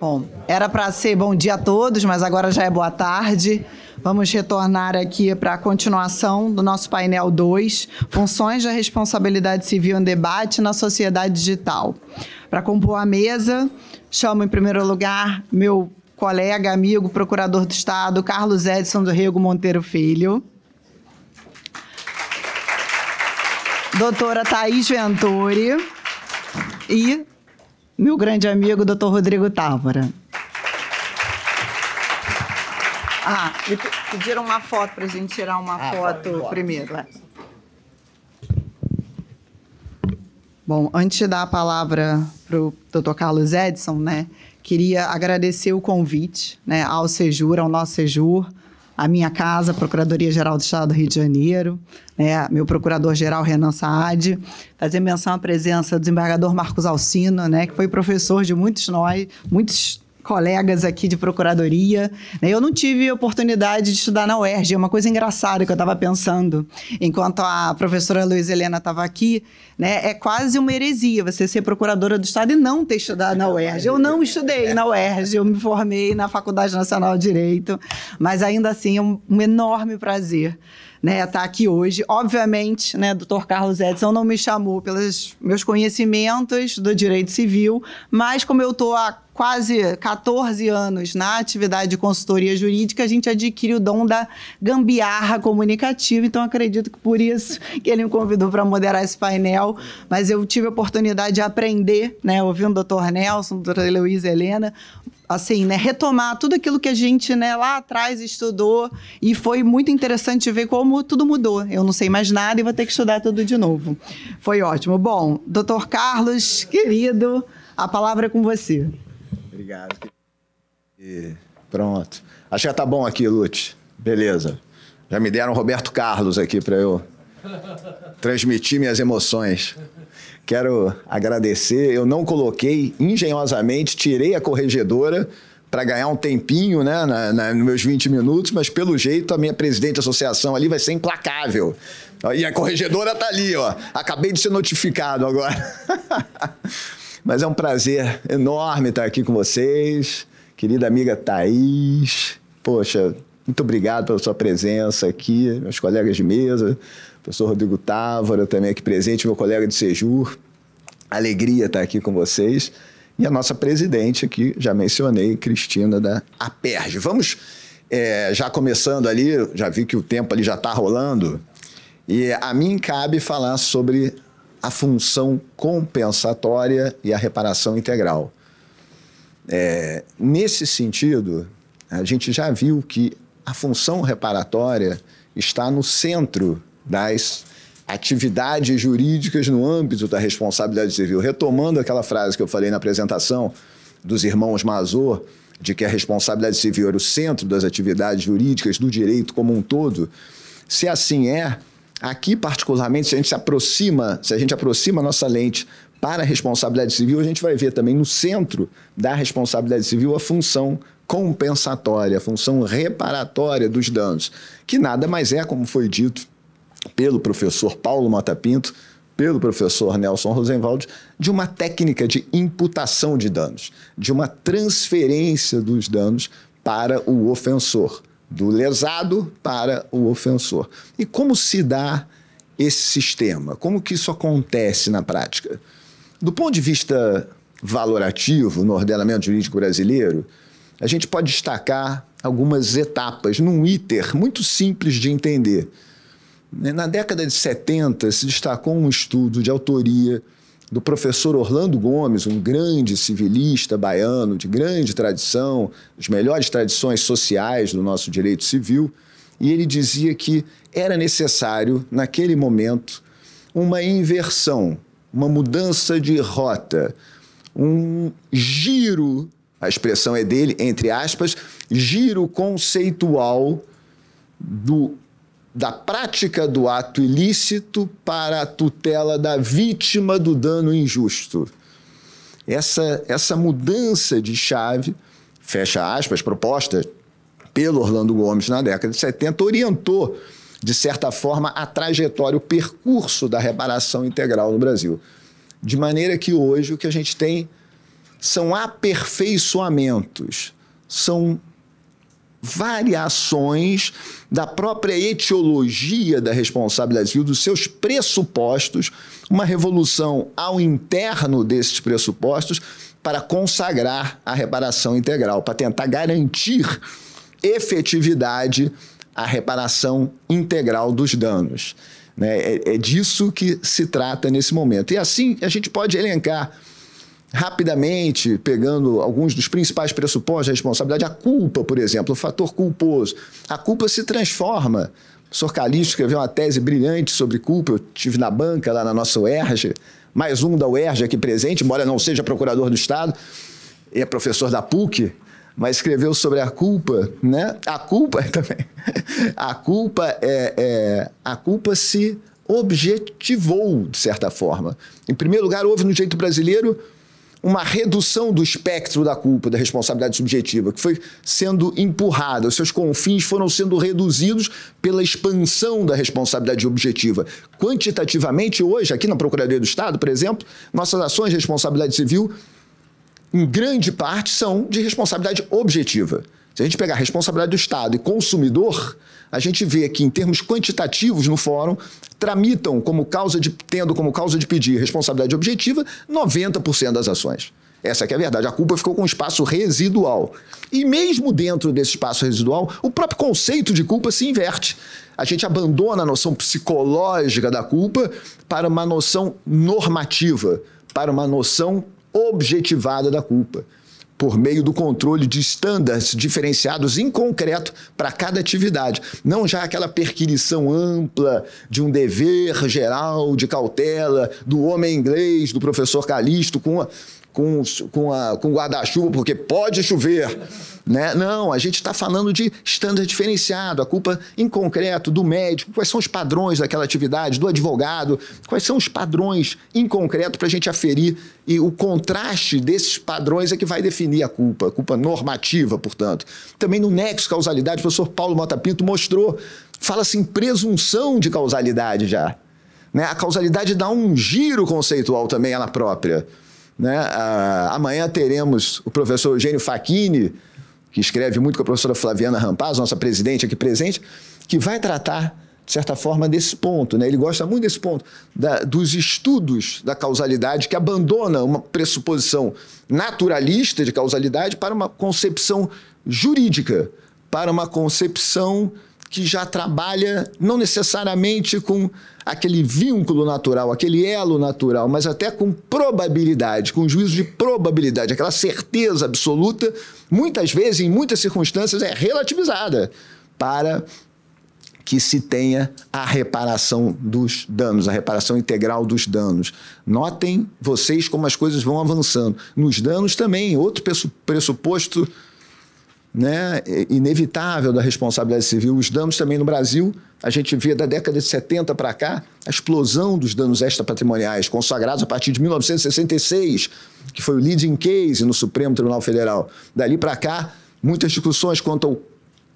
Bom, era para ser bom dia a todos, mas agora já é boa tarde. Vamos retornar aqui para a continuação do nosso painel 2, Funções da Responsabilidade Civil em Debate na Sociedade Digital. Para compor a mesa, chamo em primeiro lugar meu colega, amigo, procurador do Estado, Carlos Edson do Rego Monteiro Filho. Doutora Thaís Venturi e meu grande amigo, Dr. Rodrigo Távora. Ah, pediram uma foto para a gente tirar uma ah, foto tá primeiro. Bom, antes de dar a palavra para o Dr. Carlos Edson, né, queria agradecer o convite né, ao Sejur, ao nosso Sejur, a minha casa, Procuradoria-Geral do Estado do Rio de Janeiro, né, meu procurador-geral Renan Saad, fazer menção à presença do desembargador Marcos Alcino, né, que foi professor de muitos nós, muitos colegas aqui de procuradoria. Né? Eu não tive oportunidade de estudar na UERJ, é uma coisa engraçada que eu estava pensando. Enquanto a professora Luiz Helena estava aqui, né? é quase uma heresia você ser procuradora do Estado e não ter estudado na UERJ. Eu não estudei na UERJ, eu me formei na Faculdade Nacional de Direito, mas ainda assim é um, um enorme prazer né, estar tá aqui hoje. Obviamente, né, doutor Carlos Edson não me chamou pelos meus conhecimentos do direito civil, mas como eu estou há quase 14 anos na atividade de consultoria jurídica, a gente adquire o dom da gambiarra comunicativa, então acredito que por isso que ele me convidou para moderar esse painel, mas eu tive a oportunidade de aprender, né, ouvindo o doutor Nelson, doutora Heloísa Helena, assim, né, retomar tudo aquilo que a gente, né, lá atrás estudou e foi muito interessante ver como tudo mudou. Eu não sei mais nada e vou ter que estudar tudo de novo. Foi ótimo. Bom, doutor Carlos, querido, a palavra é com você. Obrigado. E pronto. Acho que já tá bom aqui, Lute. Beleza. Já me deram Roberto Carlos aqui para eu transmitir minhas emoções. Quero agradecer. Eu não coloquei engenhosamente, tirei a corregedora para ganhar um tempinho, né, na, na, nos meus 20 minutos, mas pelo jeito a minha presidente da associação ali vai ser implacável. E a corregedora tá ali, ó. Acabei de ser notificado agora. mas é um prazer enorme estar aqui com vocês. Querida amiga Thaís, poxa, muito obrigado pela sua presença aqui, meus colegas de mesa, professor Rodrigo Távora também aqui presente, meu colega de Sejur. Alegria estar aqui com vocês. E a nossa presidente aqui, já mencionei, Cristina da Aperge. Vamos, é, já começando ali, já vi que o tempo ali já está rolando, e a mim cabe falar sobre a função compensatória e a reparação integral. É, nesse sentido, a gente já viu que a função reparatória está no centro das atividades jurídicas no âmbito da responsabilidade civil. Retomando aquela frase que eu falei na apresentação dos irmãos Mazor, de que a responsabilidade civil era o centro das atividades jurídicas do direito como um todo, se assim é, aqui particularmente, se a gente se aproxima, se a gente aproxima a nossa lente para a responsabilidade civil, a gente vai ver também no centro da responsabilidade civil a função compensatória, a função reparatória dos danos, que nada mais é, como foi dito pelo professor Paulo Mota Pinto, pelo professor Nelson Rosenwald, de uma técnica de imputação de danos, de uma transferência dos danos para o ofensor, do lesado para o ofensor. E como se dá esse sistema? Como que isso acontece na prática? Do ponto de vista valorativo no ordenamento jurídico brasileiro, a gente pode destacar algumas etapas num iter muito simples de entender né, na década de 70, se destacou um estudo de autoria do professor Orlando Gomes, um grande civilista baiano de grande tradição, as melhores tradições sociais do nosso direito civil, e ele dizia que era necessário, naquele momento, uma inversão, uma mudança de rota, um giro, a expressão é dele, entre aspas, giro conceitual do da prática do ato ilícito para a tutela da vítima do dano injusto. Essa, essa mudança de chave, fecha aspas, proposta pelo Orlando Gomes na década de 70, orientou, de certa forma, a trajetória, o percurso da reparação integral no Brasil. De maneira que hoje o que a gente tem são aperfeiçoamentos, são variações da própria etiologia da responsabilidade civil, dos seus pressupostos, uma revolução ao interno desses pressupostos para consagrar a reparação integral, para tentar garantir efetividade à reparação integral dos danos. Né? É, é disso que se trata nesse momento. E assim a gente pode elencar rapidamente, pegando alguns dos principais pressupostos da responsabilidade, a culpa, por exemplo, o fator culposo. A culpa se transforma. O professor Calixto escreveu uma tese brilhante sobre culpa, eu tive na banca lá na nossa UERJ, mais um da UERJ aqui presente, embora não seja procurador do Estado, e é professor da PUC, mas escreveu sobre a culpa, né? A culpa também. A culpa é, é a culpa se objetivou de certa forma. Em primeiro lugar, houve no jeito brasileiro uma redução do espectro da culpa, da responsabilidade subjetiva, que foi sendo empurrada, os seus confins foram sendo reduzidos pela expansão da responsabilidade objetiva. Quantitativamente, hoje, aqui na Procuradoria do Estado, por exemplo, nossas ações de responsabilidade civil, em grande parte, são de responsabilidade objetiva. Se a gente pegar a responsabilidade do Estado e consumidor, a gente vê que, em termos quantitativos no fórum, tramitam como causa de, tendo como causa de pedir responsabilidade objetiva 90% das ações. Essa é a verdade. A culpa ficou com um espaço residual. E mesmo dentro desse espaço residual, o próprio conceito de culpa se inverte. A gente abandona a noção psicológica da culpa para uma noção normativa, para uma noção objetivada da culpa por meio do controle de estándares diferenciados em concreto para cada atividade, não já aquela perquisição ampla de um dever geral de cautela do homem inglês, do professor Calixto, com a, com, com, a, com guarda-chuva, porque pode chover. Né? Não, a gente está falando de estándar diferenciado, a culpa em concreto do médico, quais são os padrões daquela atividade, do advogado, quais são os padrões em concreto para a gente aferir e o contraste desses padrões é que vai definir a culpa, a culpa normativa, portanto. Também no nexo causalidade, o professor Paulo Mota Pinto mostrou, fala-se em assim, presunção de causalidade já. Né? A causalidade dá um giro conceitual também ela própria. Né? Ah, amanhã teremos o professor Eugênio Facchini, que escreve muito com a professora Flaviana Rampaz, nossa presidente aqui presente, que vai tratar de certa forma, desse ponto. Né? Ele gosta muito desse ponto, da, dos estudos da causalidade, que abandona uma pressuposição naturalista de causalidade para uma concepção jurídica, para uma concepção que já trabalha não necessariamente com aquele vínculo natural, aquele elo natural, mas até com probabilidade, com juízo de probabilidade, aquela certeza absoluta, muitas vezes, em muitas circunstâncias, é relativizada para que se tenha a reparação dos danos, a reparação integral dos danos. Notem vocês como as coisas vão avançando. Nos danos também, outro pressuposto né, inevitável da responsabilidade civil. Os danos também no Brasil, a gente vê da década de 70 para cá a explosão dos danos extrapatrimoniais, consagrados a partir de 1966, que foi o leading case no Supremo Tribunal Federal. Dali para cá, muitas discussões quanto ao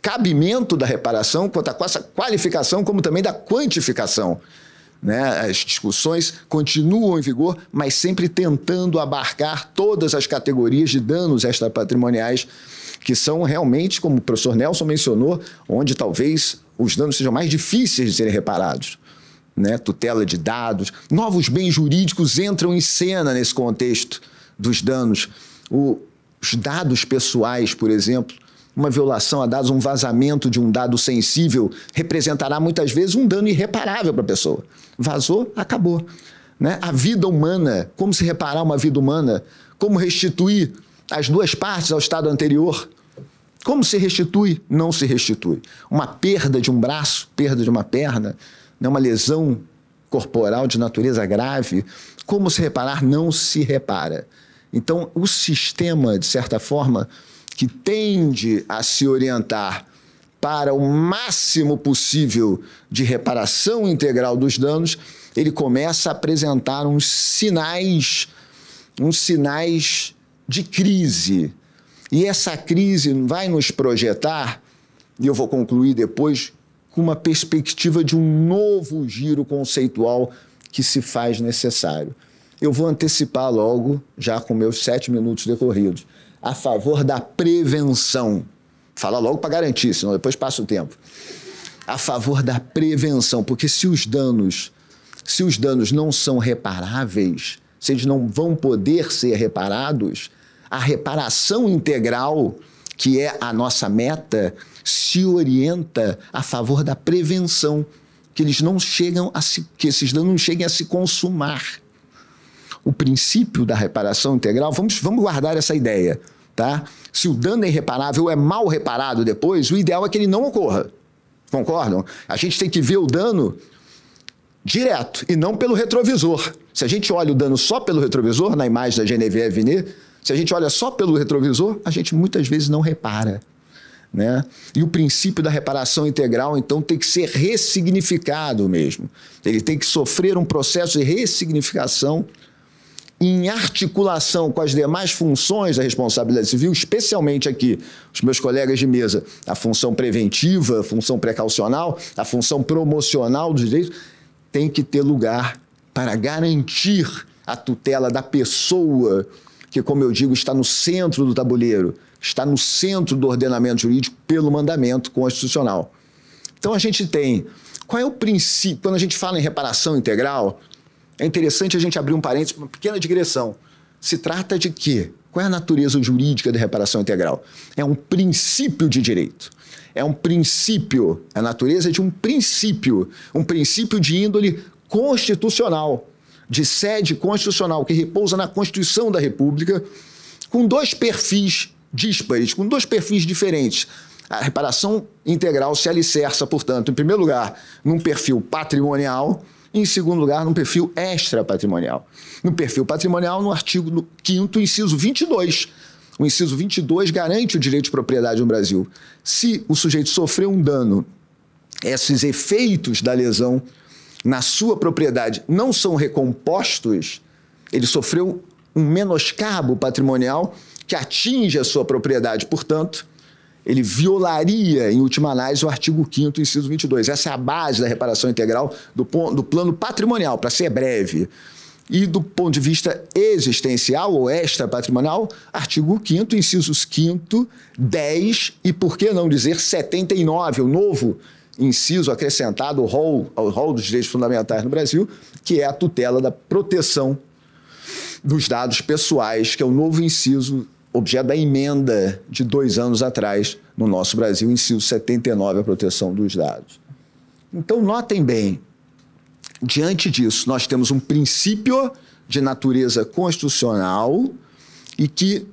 cabimento da reparação, quanto à qualificação, como também da quantificação. Né? As discussões continuam em vigor, mas sempre tentando abarcar todas as categorias de danos extrapatrimoniais, que são realmente, como o professor Nelson mencionou, onde talvez os danos sejam mais difíceis de serem reparados. Né? Tutela de dados, novos bens jurídicos entram em cena nesse contexto dos danos. O, os dados pessoais, por exemplo, uma violação a dados, um vazamento de um dado sensível, representará muitas vezes um dano irreparável para a pessoa. Vazou, acabou. Né? A vida humana, como se reparar uma vida humana? Como restituir as duas partes ao estado anterior? Como se restitui? Não se restitui. Uma perda de um braço, perda de uma perna, né? uma lesão corporal de natureza grave, como se reparar? Não se repara. Então, o sistema, de certa forma, que tende a se orientar para o máximo possível de reparação integral dos danos, ele começa a apresentar uns sinais, uns sinais de crise. E essa crise vai nos projetar, e eu vou concluir depois, com uma perspectiva de um novo giro conceitual que se faz necessário. Eu vou antecipar logo, já com meus sete minutos decorridos a favor da prevenção. Fala logo para garantir, senão depois passa o tempo. A favor da prevenção, porque se os danos, se os danos não são reparáveis, se eles não vão poder ser reparados, a reparação integral, que é a nossa meta, se orienta a favor da prevenção, que eles não chegam a se, que esses danos não cheguem a se consumar o princípio da reparação integral, vamos, vamos guardar essa ideia. Tá? Se o dano é irreparável é mal reparado depois, o ideal é que ele não ocorra. Concordam? A gente tem que ver o dano direto e não pelo retrovisor. Se a gente olha o dano só pelo retrovisor, na imagem da Genevieve Vinet, se a gente olha só pelo retrovisor, a gente muitas vezes não repara. Né? E o princípio da reparação integral, então, tem que ser ressignificado mesmo. Ele tem que sofrer um processo de ressignificação em articulação com as demais funções da responsabilidade civil, especialmente aqui, os meus colegas de mesa, a função preventiva, a função precaucional, a função promocional do direito, tem que ter lugar para garantir a tutela da pessoa que, como eu digo, está no centro do tabuleiro, está no centro do ordenamento jurídico pelo mandamento constitucional. Então a gente tem. Qual é o princípio? Quando a gente fala em reparação integral, é interessante a gente abrir um parênteses para uma pequena digressão. Se trata de quê? Qual é a natureza jurídica da reparação integral? É um princípio de direito. É um princípio, a natureza é de um princípio, um princípio de índole constitucional, de sede constitucional, que repousa na Constituição da República, com dois perfis díspares, com dois perfis diferentes. A reparação integral se alicerça, portanto, em primeiro lugar, num perfil patrimonial, em segundo lugar, no perfil extra patrimonial. No perfil patrimonial, no artigo 5 inciso 22. O inciso 22 garante o direito de propriedade no Brasil. Se o sujeito sofreu um dano, esses efeitos da lesão na sua propriedade não são recompostos, ele sofreu um menoscabo patrimonial que atinge a sua propriedade, portanto, ele violaria, em última análise, o artigo 5º, inciso 22. Essa é a base da reparação integral do, do plano patrimonial, para ser breve. E do ponto de vista existencial ou extra-patrimonial, artigo 5 incisos 5 10 e, por que não dizer, 79, o novo inciso acrescentado ao rol, ao rol dos direitos fundamentais no Brasil, que é a tutela da proteção dos dados pessoais, que é o novo inciso objeto da emenda de dois anos atrás no nosso Brasil, inciso 79, a proteção dos dados. Então, notem bem, diante disso, nós temos um princípio de natureza constitucional e que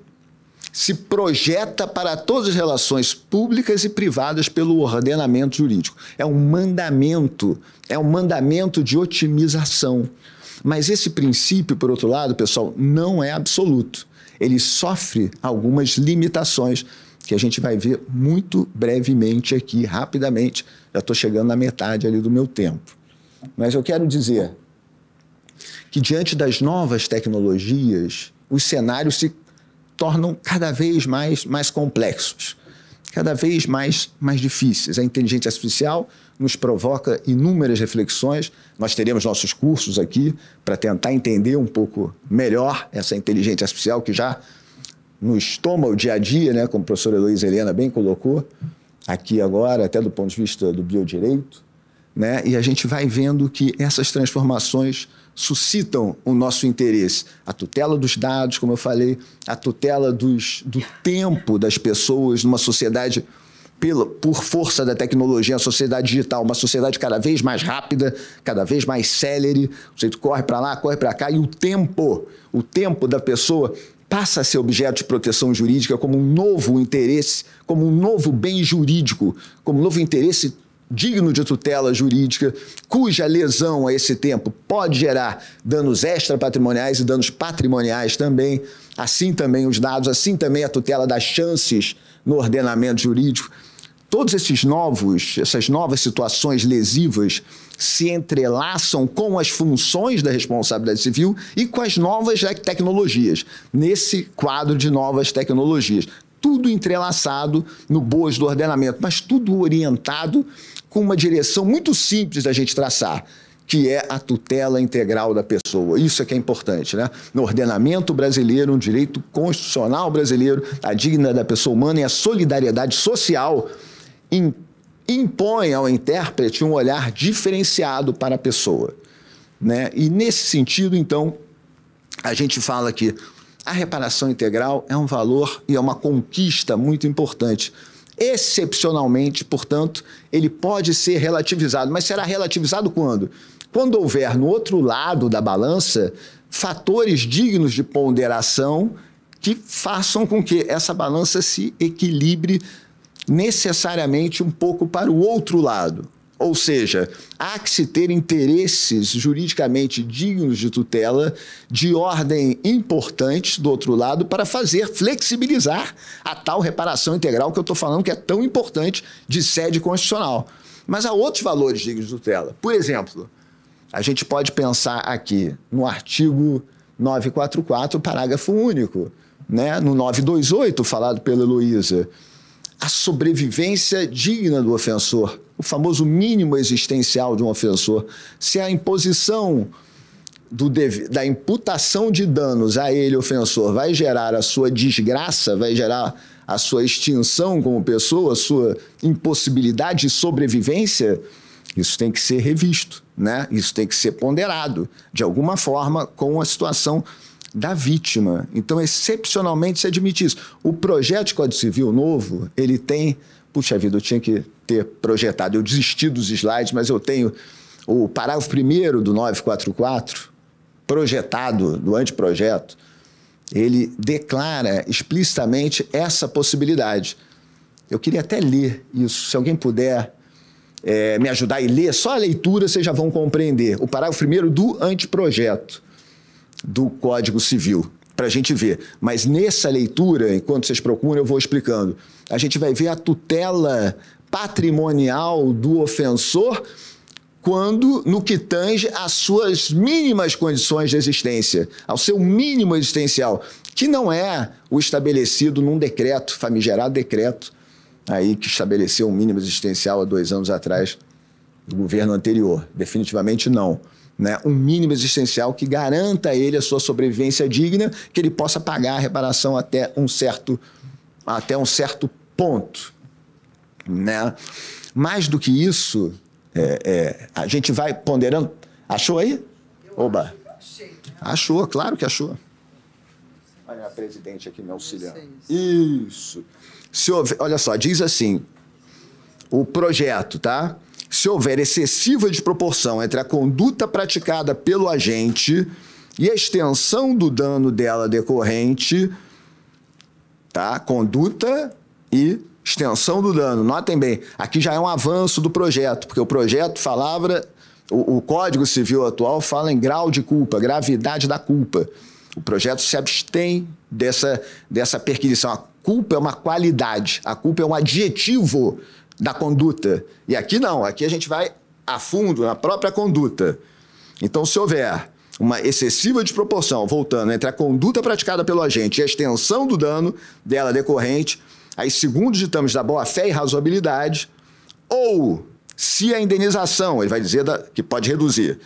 se projeta para todas as relações públicas e privadas pelo ordenamento jurídico. É um mandamento, é um mandamento de otimização. Mas esse princípio, por outro lado, pessoal, não é absoluto ele sofre algumas limitações que a gente vai ver muito brevemente aqui, rapidamente. Já estou chegando na metade ali do meu tempo. Mas eu quero dizer que, diante das novas tecnologias, os cenários se tornam cada vez mais, mais complexos, cada vez mais, mais difíceis. A inteligência artificial nos provoca inúmeras reflexões. Nós teremos nossos cursos aqui para tentar entender um pouco melhor essa inteligência artificial que já nos toma o dia a dia, né, como a professora Luiza Helena bem colocou aqui agora, até do ponto de vista do biodireito. Né? E a gente vai vendo que essas transformações suscitam o nosso interesse. A tutela dos dados, como eu falei, a tutela dos, do tempo das pessoas numa sociedade pela, por força da tecnologia, a sociedade digital, uma sociedade cada vez mais rápida, cada vez mais célere, você corre para lá, corre para cá, e o tempo, o tempo da pessoa passa a ser objeto de proteção jurídica como um novo interesse, como um novo bem jurídico, como um novo interesse digno de tutela jurídica, cuja lesão a esse tempo pode gerar danos extrapatrimoniais e danos patrimoniais também, assim também os dados, assim também a tutela das chances no ordenamento jurídico todos esses novos, essas novas situações lesivas se entrelaçam com as funções da responsabilidade civil e com as novas tecnologias, nesse quadro de novas tecnologias. Tudo entrelaçado no boas do ordenamento, mas tudo orientado com uma direção muito simples da gente traçar que é a tutela integral da pessoa. Isso é que é importante, né? No ordenamento brasileiro, no direito constitucional brasileiro, a digna da pessoa humana e a solidariedade social impõe ao intérprete um olhar diferenciado para a pessoa. Né? E nesse sentido, então, a gente fala que a reparação integral é um valor e é uma conquista muito importante. Excepcionalmente, portanto, ele pode ser relativizado. Mas será relativizado quando? Quando houver no outro lado da balança fatores dignos de ponderação que façam com que essa balança se equilibre necessariamente um pouco para o outro lado. Ou seja, há que se ter interesses juridicamente dignos de tutela, de ordem importante, do outro lado, para fazer flexibilizar a tal reparação integral que eu estou falando que é tão importante de sede constitucional. Mas há outros valores dignos de tutela. Por exemplo, a gente pode pensar aqui no artigo 944, parágrafo único, né? no 928, falado pela Heloísa a sobrevivência digna do ofensor, o famoso mínimo existencial de um ofensor, se a imposição do, da imputação de danos a ele, ofensor, vai gerar a sua desgraça, vai gerar a sua extinção como pessoa, a sua impossibilidade de sobrevivência, isso tem que ser revisto, né? Isso tem que ser ponderado de alguma forma com a situação da vítima. Então, excepcionalmente, se admite isso. O projeto de Código Civil novo, ele tem... Puxa vida, eu tinha que ter projetado. Eu desisti dos slides, mas eu tenho o parágrafo primeiro do 944, projetado, do anteprojeto, ele declara explicitamente essa possibilidade. Eu queria até ler isso, se alguém puder é, me ajudar e ler, só a leitura vocês já vão compreender. O parágrafo primeiro do anteprojeto do Código Civil para a gente ver. Mas nessa leitura, enquanto vocês procuram, eu vou explicando. A gente vai ver a tutela patrimonial do ofensor quando no que tange às suas mínimas condições de existência, ao seu mínimo existencial, que não é o estabelecido num decreto, famigerado decreto, aí que estabeleceu um mínimo existencial há dois anos atrás do governo anterior. Definitivamente não né, um mínimo existencial que garanta a ele a sua sobrevivência digna, que ele possa pagar a reparação até um certo, até um certo ponto. Né? Mais do que isso, é, é, a gente vai ponderando. Achou aí? Oba! Achou, claro que achou. Olha a presidente aqui me auxiliando. Isso. Se olha só, diz assim: o projeto, tá? se houver excessiva desproporção entre a conduta praticada pelo agente e a extensão do dano dela decorrente, tá? Conduta e extensão do dano. Notem bem, aqui já é um avanço do projeto, porque o projeto falava, o, o Código Civil atual fala em grau de culpa, gravidade da culpa. O projeto se abstém dessa, dessa perquisição. A culpa é uma qualidade, a culpa é um adjetivo da conduta. E aqui não, aqui a gente vai a fundo na própria conduta. Então, se houver uma excessiva desproporção, voltando, entre a conduta praticada pelo agente e a extensão do dano dela decorrente, aí, segundo os ditames da boa-fé e razoabilidade, ou se a indenização, ele vai dizer da, que pode reduzir,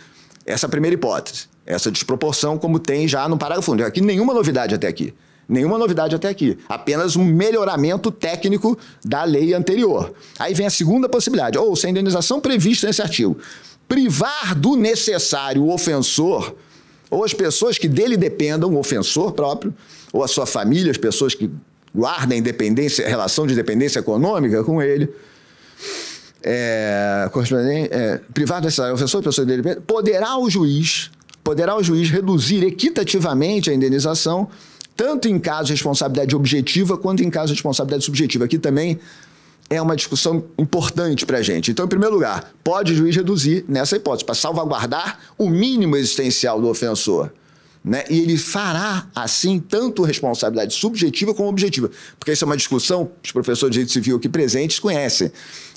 essa primeira hipótese, essa desproporção, como tem já no parágrafo 1. Aqui nenhuma novidade até aqui. Nenhuma novidade até aqui, apenas um melhoramento técnico da lei anterior. Aí vem a segunda possibilidade, ou se a indenização prevista nesse artigo privar do necessário o ofensor, ou as pessoas que dele dependam, o ofensor próprio, ou a sua família, as pessoas que guardam independência, relação de dependência econômica com ele, é, é, privado necessário, ofensor, pessoas dele, poderá o juiz, poderá o juiz reduzir equitativamente a indenização tanto em caso de responsabilidade objetiva quanto em caso de responsabilidade subjetiva. Aqui também é uma discussão importante para a gente. Então, em primeiro lugar, pode o juiz reduzir nessa hipótese, para salvaguardar o mínimo existencial do ofensor. Né? E ele fará, assim, tanto responsabilidade subjetiva como objetiva. Porque isso é uma discussão que os professores de direito civil aqui presentes conhecem.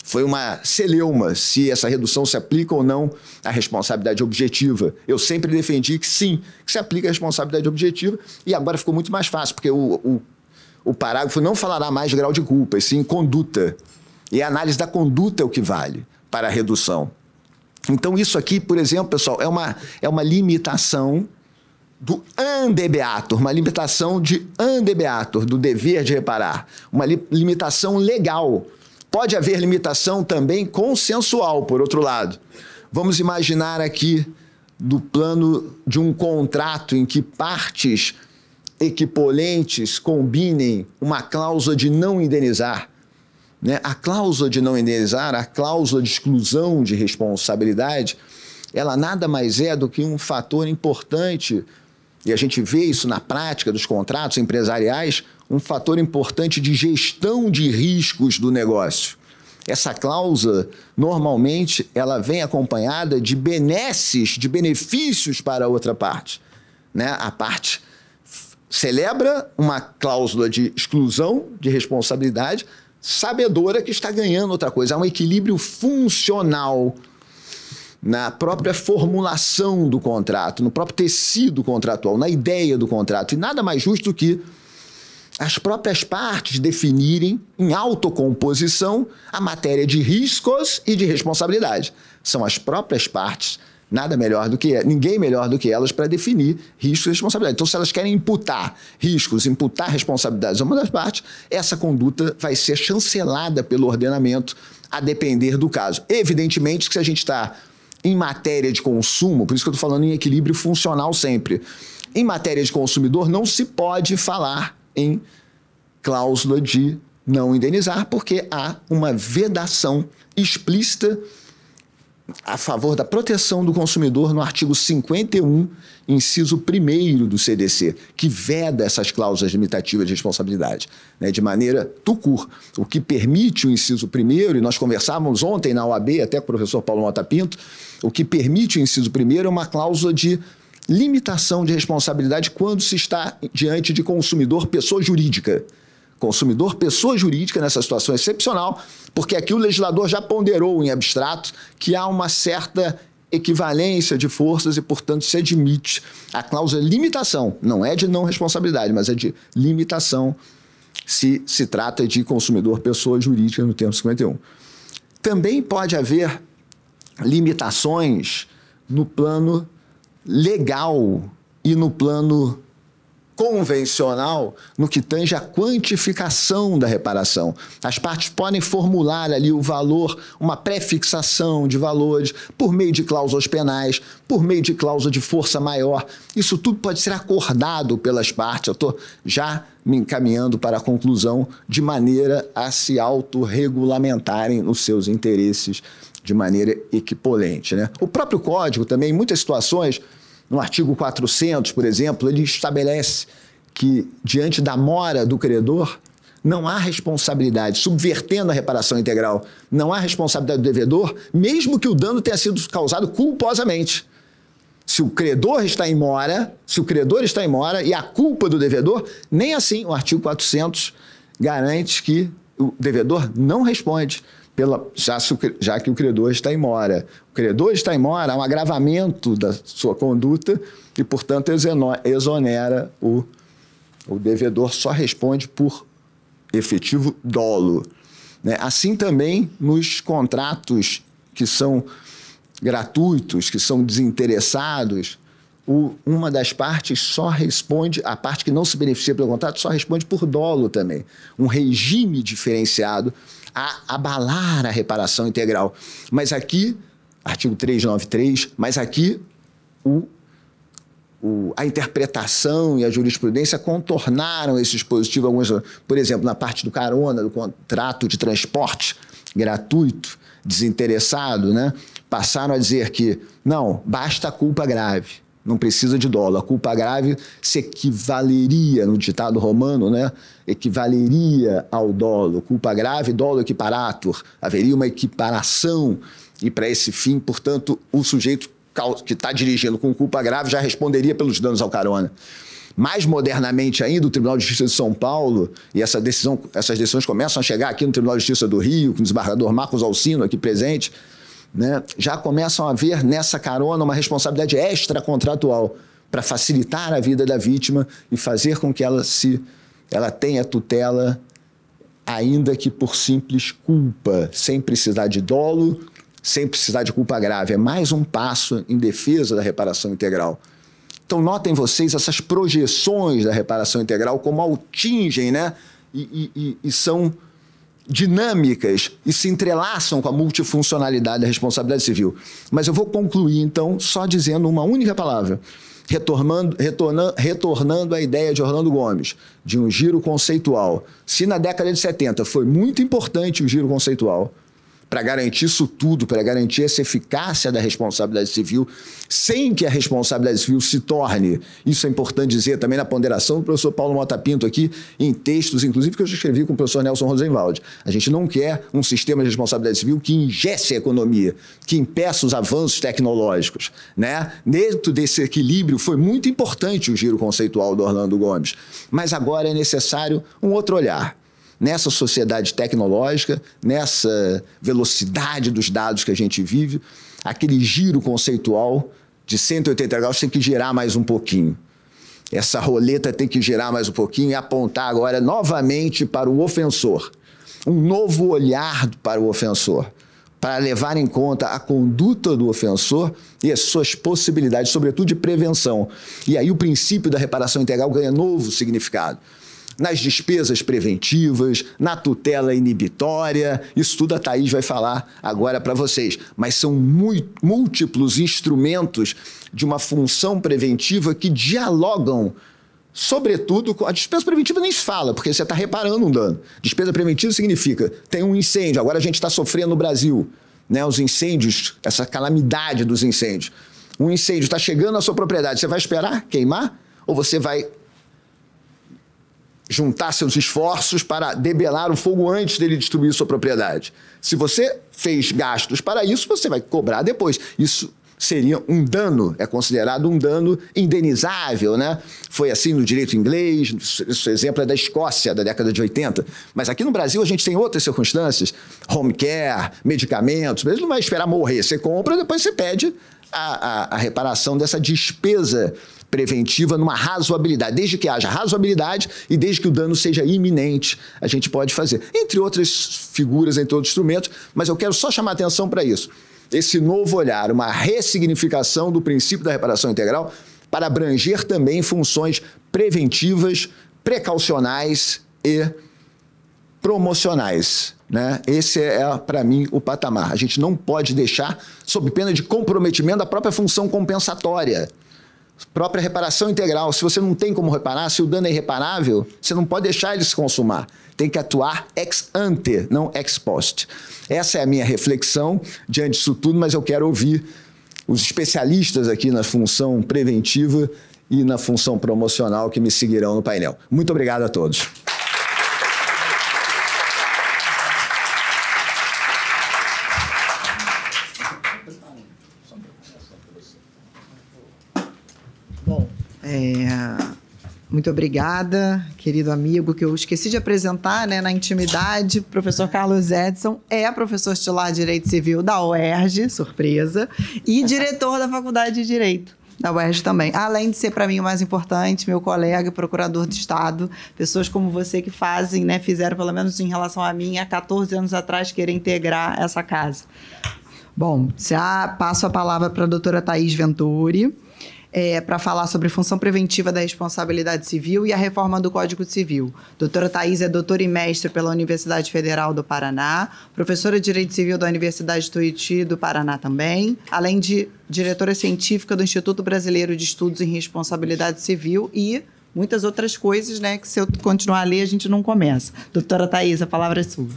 Foi uma celeuma se essa redução se aplica ou não à responsabilidade objetiva. Eu sempre defendi que sim, que se aplica à responsabilidade objetiva, e agora ficou muito mais fácil, porque o, o, o parágrafo não falará mais de grau de culpa, e sim conduta. E a análise da conduta é o que vale para a redução. Então, isso aqui, por exemplo, pessoal, é uma, é uma limitação do andebeator, uma limitação de andebeator, do dever de reparar, uma li, limitação legal Pode haver limitação também consensual, por outro lado. Vamos imaginar aqui do plano de um contrato em que partes equipolentes combinem uma cláusula de não indenizar. Né? A cláusula de não indenizar, a cláusula de exclusão de responsabilidade, ela nada mais é do que um fator importante, e a gente vê isso na prática dos contratos empresariais, um fator importante de gestão de riscos do negócio. Essa cláusula, normalmente, ela vem acompanhada de benesses, de benefícios para a outra parte. Né? A parte celebra uma cláusula de exclusão, de responsabilidade, sabedora que está ganhando outra coisa. Há um equilíbrio funcional na própria formulação do contrato, no próprio tecido contratual, na ideia do contrato. E nada mais justo do que as próprias partes definirem em autocomposição a matéria de riscos e de responsabilidade. São as próprias partes, nada melhor do que ninguém melhor do que elas para definir riscos e responsabilidade. Então, se elas querem imputar riscos, imputar responsabilidades a uma das partes, essa conduta vai ser chancelada pelo ordenamento a depender do caso. Evidentemente que se a gente está em matéria de consumo, por isso que eu estou falando em equilíbrio funcional sempre. Em matéria de consumidor, não se pode falar em cláusula de não indenizar, porque há uma vedação explícita a favor da proteção do consumidor no artigo 51, inciso 1 do CDC, que veda essas cláusulas limitativas de responsabilidade, né, de maneira tucur. O que permite o inciso 1, e nós conversávamos ontem na OAB, até com o professor Paulo Mota Pinto, o que permite o inciso 1 é uma cláusula de limitação de responsabilidade quando se está diante de consumidor, pessoa jurídica. Consumidor, pessoa jurídica, nessa situação é excepcional, porque aqui o legislador já ponderou em abstrato que há uma certa equivalência de forças e, portanto, se admite a cláusula limitação. Não é de não responsabilidade, mas é de limitação se se trata de consumidor, pessoa jurídica no termo 51. Também pode haver limitações no plano legal e no plano convencional no que tange à quantificação da reparação. As partes podem formular ali o valor, uma prefixação de valores por meio de cláusulas penais, por meio de cláusula de força maior. Isso tudo pode ser acordado pelas partes. Eu estou já me encaminhando para a conclusão de maneira a se autorregulamentarem nos seus interesses de maneira equipolente. Né? O próprio código também, em muitas situações, no artigo 400, por exemplo, ele estabelece que, diante da mora do credor, não há responsabilidade, subvertendo a reparação integral, não há responsabilidade do devedor, mesmo que o dano tenha sido causado culposamente. Se o credor está em mora, se o credor está em mora e a culpa do devedor, nem assim o artigo 400 garante que o devedor não responde pela, já, já que o credor está em mora. O credor está em mora há é um agravamento da sua conduta e, portanto, exonera o, o devedor, só responde por efetivo dolo. Né? Assim também nos contratos que são gratuitos, que são desinteressados, o, uma das partes só responde, a parte que não se beneficia pelo contrato só responde por dolo também. Um regime diferenciado a abalar a reparação integral. Mas aqui, artigo 393, mas aqui o, o, a interpretação e a jurisprudência contornaram esse dispositivo. Alguns, por exemplo, na parte do carona, do contrato de transporte gratuito, desinteressado, né? passaram a dizer que não, basta culpa grave não precisa de dólar. A culpa grave se equivaleria, no ditado romano, né? equivaleria ao dólar. Culpa grave, dólar equiparator. Haveria uma equiparação. E para esse fim, portanto, o sujeito que está dirigindo com culpa grave já responderia pelos danos ao carona. Mais modernamente ainda, o Tribunal de Justiça de São Paulo, e essa decisão, essas decisões começam a chegar aqui no Tribunal de Justiça do Rio, com o desembargador Marcos Alcino aqui presente, né, já começam a ver nessa carona uma responsabilidade extracontratual para facilitar a vida da vítima e fazer com que ela se ela tenha tutela ainda que por simples culpa, sem precisar de dolo, sem precisar de culpa grave. É mais um passo em defesa da reparação integral. Então notem vocês essas projeções da reparação integral como atingem, né? E, e, e são dinâmicas e se entrelaçam com a multifuncionalidade da responsabilidade civil. Mas eu vou concluir, então, só dizendo uma única palavra, retornando, retornando, retornando à ideia de Orlando Gomes, de um giro conceitual. Se na década de 70 foi muito importante o giro conceitual, para garantir isso tudo, para garantir essa eficácia da responsabilidade civil, sem que a responsabilidade civil se torne, isso é importante dizer também na ponderação do professor Paulo Mota Pinto aqui, em textos, inclusive, que eu já escrevi com o professor Nelson Rosenwald. A gente não quer um sistema de responsabilidade civil que ingesse a economia, que impeça os avanços tecnológicos. Né? Dentro desse equilíbrio, foi muito importante o giro conceitual do Orlando Gomes, mas agora é necessário um outro olhar nessa sociedade tecnológica, nessa velocidade dos dados que a gente vive, aquele giro conceitual de 180 graus tem que girar mais um pouquinho. Essa roleta tem que girar mais um pouquinho e apontar agora novamente para o ofensor. Um novo olhar para o ofensor, para levar em conta a conduta do ofensor e as suas possibilidades, sobretudo de prevenção. E aí o princípio da reparação integral ganha novo significado nas despesas preventivas, na tutela inibitória. Isso tudo a Thaís vai falar agora para vocês. Mas são múltiplos instrumentos de uma função preventiva que dialogam sobretudo, a despesa preventiva nem se fala, porque você está reparando um dano. Despesa preventiva significa tem um incêndio, agora a gente está sofrendo no Brasil, né? Os incêndios, essa calamidade dos incêndios. Um incêndio está chegando à sua propriedade, você vai esperar queimar? Ou você vai juntar seus esforços para debelar o fogo antes dele destruir sua propriedade. Se você fez gastos para isso, você vai cobrar depois. Isso seria um dano, é considerado um dano indenizável, né? Foi assim no direito inglês, esse é exemplo é da Escócia, da década de 80. Mas aqui no Brasil a gente tem outras circunstâncias, home care, medicamentos, mas não vai esperar morrer, você compra, depois você pede a, a, a reparação dessa despesa preventiva numa razoabilidade. Desde que haja razoabilidade e desde que o dano seja iminente, a gente pode fazer. Entre outras figuras, entre outros instrumentos, mas eu quero só chamar atenção para isso. Esse novo olhar, uma ressignificação do princípio da reparação integral para abranger também funções preventivas, precaucionais e promocionais. Né? Esse é, é para mim, o patamar. A gente não pode deixar, sob pena de comprometimento, da própria função compensatória. Própria reparação integral. Se você não tem como reparar, se o dano é irreparável, você não pode deixar ele se consumar. Tem que atuar ex ante, não ex post. Essa é a minha reflexão diante disso tudo, mas eu quero ouvir os especialistas aqui na função preventiva e na função promocional que me seguirão no painel. Muito obrigado a todos. Bom, é, muito obrigada, querido amigo, que eu esqueci de apresentar, né, na intimidade, professor Carlos Edson é professor titular de Direito Civil da UERJ, surpresa, e diretor da Faculdade de Direito da UERJ também. Além de ser, para mim, o mais importante, meu colega, procurador do Estado, pessoas como você que fazem, né, fizeram, pelo menos em relação a mim, há 14 anos atrás, querer integrar essa casa. Bom, já passo a palavra para a doutora Thaís Venturi é, para falar sobre função preventiva da responsabilidade civil e a reforma do Código Civil. Doutora Thais é doutora e mestre pela Universidade Federal do Paraná, professora de Direito Civil da Universidade Tuiuti do Paraná também, além de diretora científica do Instituto Brasileiro de Estudos em Responsabilidade Civil e muitas outras coisas, né, que se eu continuar a ler a gente não começa. Doutora Thais, a palavra é sua.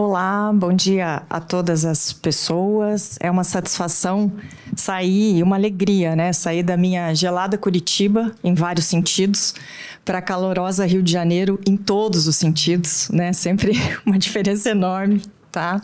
Olá, bom dia a todas as pessoas. É uma satisfação sair, uma alegria, né? Sair da minha gelada Curitiba, em vários sentidos, para a calorosa Rio de Janeiro, em todos os sentidos, né? Sempre uma diferença enorme, tá?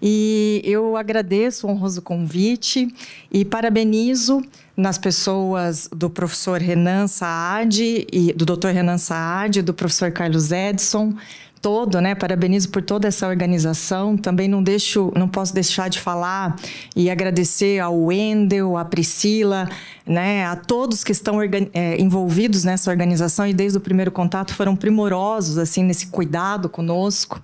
E eu agradeço o honroso convite e parabenizo nas pessoas do professor Renan Saad e do Dr. Renan Saad, do professor Carlos Edson, todo, né? Parabenizo por toda essa organização. Também não deixo, não posso deixar de falar e agradecer ao Wendel, à Priscila, né? A todos que estão é, envolvidos nessa organização e desde o primeiro contato foram primorosos assim nesse cuidado conosco.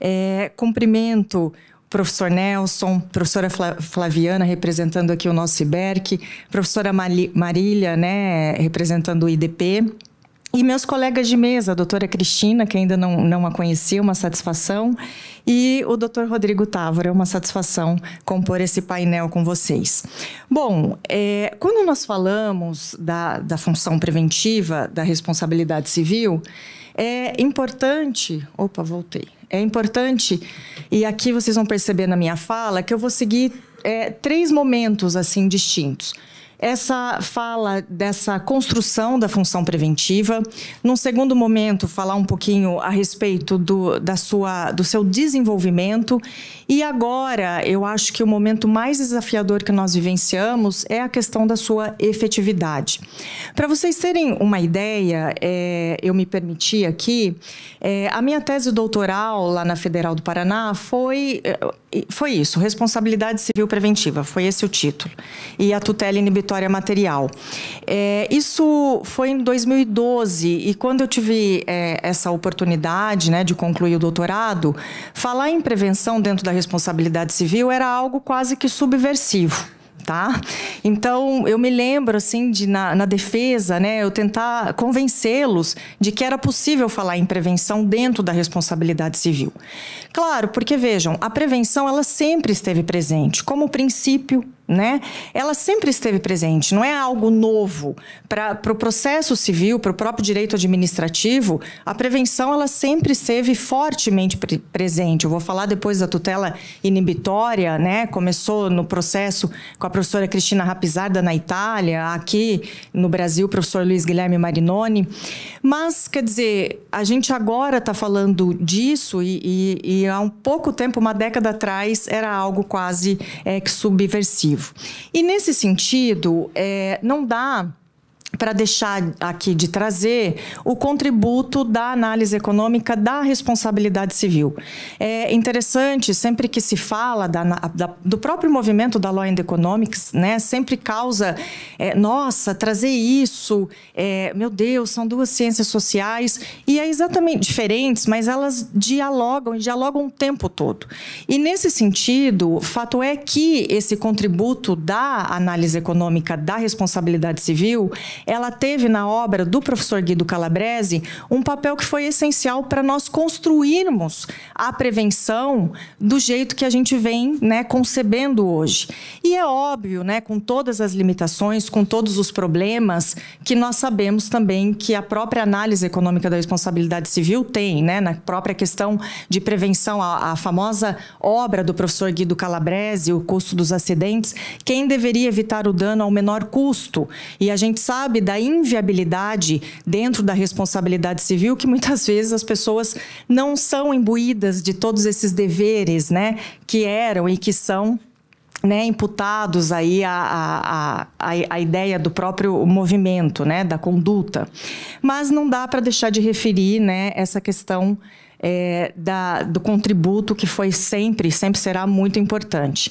É, cumprimento professor Nelson, professora Flaviana, representando aqui o nosso IBERC, professora Marília, né, representando o IDP, e meus colegas de mesa, a doutora Cristina, que ainda não, não a conhecia, uma satisfação, e o doutor Rodrigo Távora, é uma satisfação compor esse painel com vocês. Bom, é, quando nós falamos da, da função preventiva, da responsabilidade civil, é importante. Opa, voltei. É importante, e aqui vocês vão perceber na minha fala, que eu vou seguir é, três momentos assim distintos essa fala dessa construção da função preventiva. Num segundo momento, falar um pouquinho a respeito do, da sua, do seu desenvolvimento. E agora, eu acho que o momento mais desafiador que nós vivenciamos é a questão da sua efetividade. Para vocês terem uma ideia, é, eu me permiti aqui é, a minha tese doutoral lá na Federal do Paraná foi, é, foi isso, responsabilidade civil preventiva, foi esse o título, e a tutela inibitória material. É, isso foi em 2012 e quando eu tive é, essa oportunidade né, de concluir o doutorado, falar em prevenção dentro da responsabilidade civil era algo quase que subversivo tá? Então, eu me lembro, assim, de na, na defesa, né, eu tentar convencê-los de que era possível falar em prevenção dentro da responsabilidade civil. Claro, porque vejam, a prevenção, ela sempre esteve presente como princípio né? Ela sempre esteve presente, não é algo novo. Para o pro processo civil, para o próprio direito administrativo, a prevenção ela sempre esteve fortemente pre presente. Eu vou falar depois da tutela inibitória, né? Começou no processo com a professora Cristina Rapizarda na Itália, aqui no Brasil, o professor Luiz Guilherme Marinoni. Mas, quer dizer, a gente agora está falando disso e, e, e há um pouco tempo, uma década atrás, era algo quase é, subversivo. E nesse sentido, é, não dá para deixar aqui de trazer o contributo da análise econômica da responsabilidade civil. É interessante, sempre que se fala da, da, do próprio movimento da Law and Economics, né, sempre causa, é, nossa, trazer isso, é, meu Deus, são duas ciências sociais, e é exatamente diferentes, mas elas dialogam, e dialogam o tempo todo. E nesse sentido, o fato é que esse contributo da análise econômica da responsabilidade civil ela teve na obra do professor Guido Calabrese um papel que foi essencial para nós construirmos a prevenção do jeito que a gente vem né, concebendo hoje. E é óbvio, né, com todas as limitações, com todos os problemas, que nós sabemos também que a própria análise econômica da responsabilidade civil tem, né, na própria questão de prevenção, a, a famosa obra do professor Guido Calabrese, o custo dos acidentes, quem deveria evitar o dano ao menor custo. E a gente sabe sabe da inviabilidade dentro da responsabilidade civil que muitas vezes as pessoas não são imbuídas de todos esses deveres, né, que eram e que são né, imputados aí a, a, a, a, ideia do próprio movimento, né, da conduta. Mas não dá para deixar de referir né, essa questão é, da, do contributo que foi sempre, sempre será muito importante.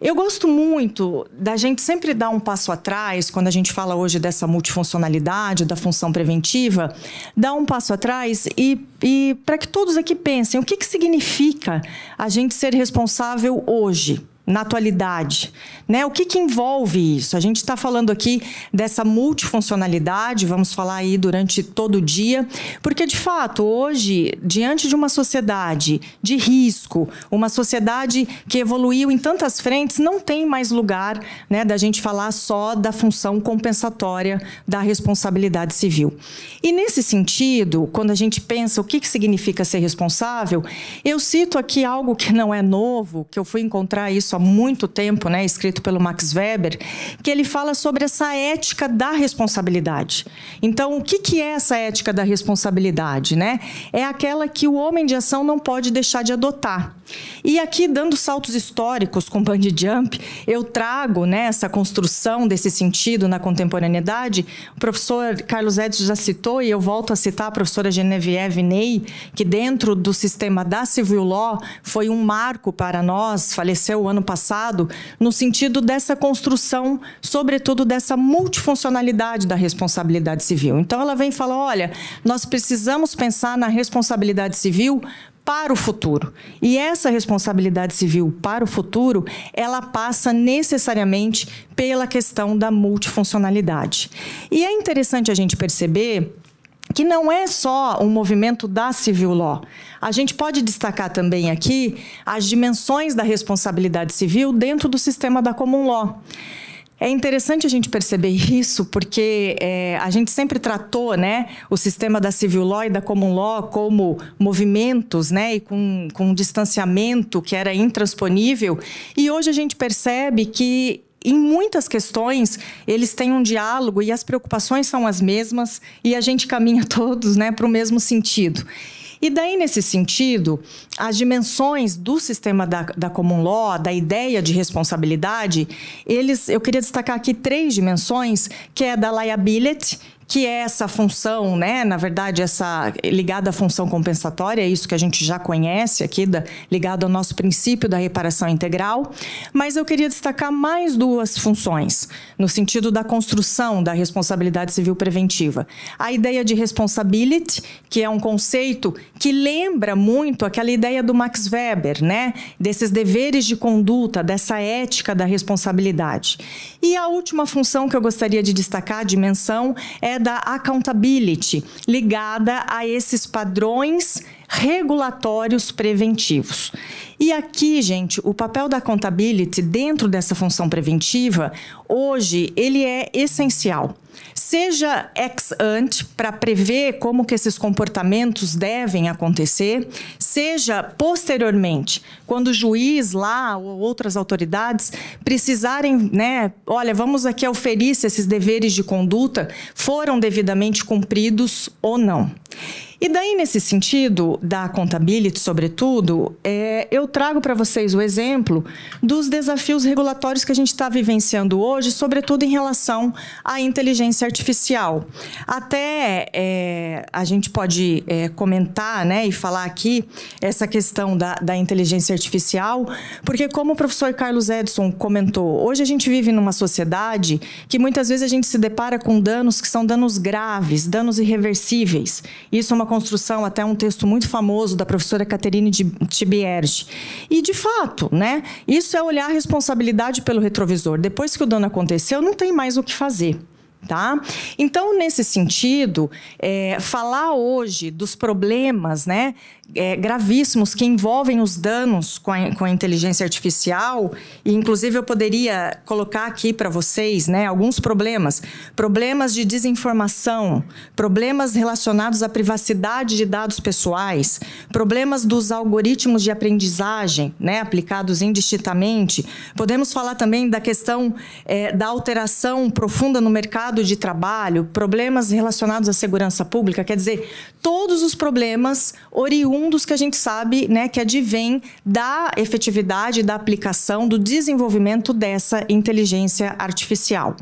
Eu gosto muito da gente sempre dar um passo atrás, quando a gente fala hoje dessa multifuncionalidade, da função preventiva, dar um passo atrás e, e para que todos aqui pensem o que, que significa a gente ser responsável hoje na atualidade? Né? O que, que envolve isso? A gente está falando aqui dessa multifuncionalidade, vamos falar aí durante todo o dia, porque de fato, hoje, diante de uma sociedade de risco, uma sociedade que evoluiu em tantas frentes, não tem mais lugar né, da gente falar só da função compensatória da responsabilidade civil. E nesse sentido, quando a gente pensa o que, que significa ser responsável, eu cito aqui algo que não é novo, que eu fui encontrar isso há muito tempo, né, escrito pelo Max Weber, que ele fala sobre essa ética da responsabilidade. Então, o que, que é essa ética da responsabilidade? Né? É aquela que o homem de ação não pode deixar de adotar. E aqui, dando saltos históricos com bungee jump, eu trago né, essa construção desse sentido na contemporaneidade. O professor Carlos Edson já citou, e eu volto a citar a professora Genevieve Ney, que dentro do sistema da Civil Law foi um marco para nós, faleceu o ano passado, no sentido dessa construção, sobretudo dessa multifuncionalidade da responsabilidade civil. Então, ela vem fala, olha, nós precisamos pensar na responsabilidade civil para o futuro. E essa responsabilidade civil para o futuro, ela passa necessariamente pela questão da multifuncionalidade. E é interessante a gente perceber que não é só um movimento da civil law. A gente pode destacar também aqui as dimensões da responsabilidade civil dentro do sistema da common law. É interessante a gente perceber isso, porque é, a gente sempre tratou né, o sistema da civil law e da common law como movimentos né, e com, com um distanciamento que era intransponível. E hoje a gente percebe que em muitas questões eles têm um diálogo e as preocupações são as mesmas e a gente caminha todos né, para o mesmo sentido. E daí, nesse sentido, as dimensões do sistema da, da common law, da ideia de responsabilidade, eles, eu queria destacar aqui três dimensões, que é da liability, que é essa função, né? Na verdade, essa ligada à função compensatória, é isso que a gente já conhece aqui, da, ligado ao nosso princípio da reparação integral. Mas eu queria destacar mais duas funções, no sentido da construção da responsabilidade civil preventiva. A ideia de responsibility, que é um conceito que lembra muito aquela ideia do Max Weber, né? Desses deveres de conduta, dessa ética da responsabilidade. E a última função que eu gostaria de destacar, a dimensão, é da accountability, ligada a esses padrões regulatórios preventivos. E aqui, gente, o papel da contabilidade dentro dessa função preventiva, hoje, ele é essencial. Seja ex ante para prever como que esses comportamentos devem acontecer, seja posteriormente, quando o juiz lá ou outras autoridades precisarem, né, olha, vamos aqui oferir se esses deveres de conduta foram devidamente cumpridos ou não. E daí, nesse sentido, da contabilidade, sobretudo, é, eu trago para vocês o exemplo dos desafios regulatórios que a gente está vivenciando hoje, sobretudo em relação à inteligência artificial. Até é, a gente pode é, comentar né, e falar aqui essa questão da, da inteligência artificial, porque, como o professor Carlos Edson comentou, hoje a gente vive numa sociedade que muitas vezes a gente se depara com danos que são danos graves, danos irreversíveis. Isso é uma construção até um texto muito famoso da professora Caterine de Tibierge. E, de fato, né, isso é olhar a responsabilidade pelo retrovisor. Depois que o dano aconteceu, não tem mais o que fazer. Tá? Então, nesse sentido, é, falar hoje dos problemas né, é, gravíssimos que envolvem os danos com a, com a, inteligência artificial, e inclusive eu poderia colocar aqui para vocês né, alguns problemas: problemas de desinformação, problemas relacionados à privacidade de dados pessoais, problemas dos algoritmos de aprendizagem né, aplicados indistintamente. Podemos falar também da questão é, da alteração profunda no mercado mercado de trabalho, problemas relacionados à segurança pública, quer dizer, todos os problemas oriundos que a gente sabe né, que advém da efetividade, da aplicação, do desenvolvimento dessa inteligência artificial.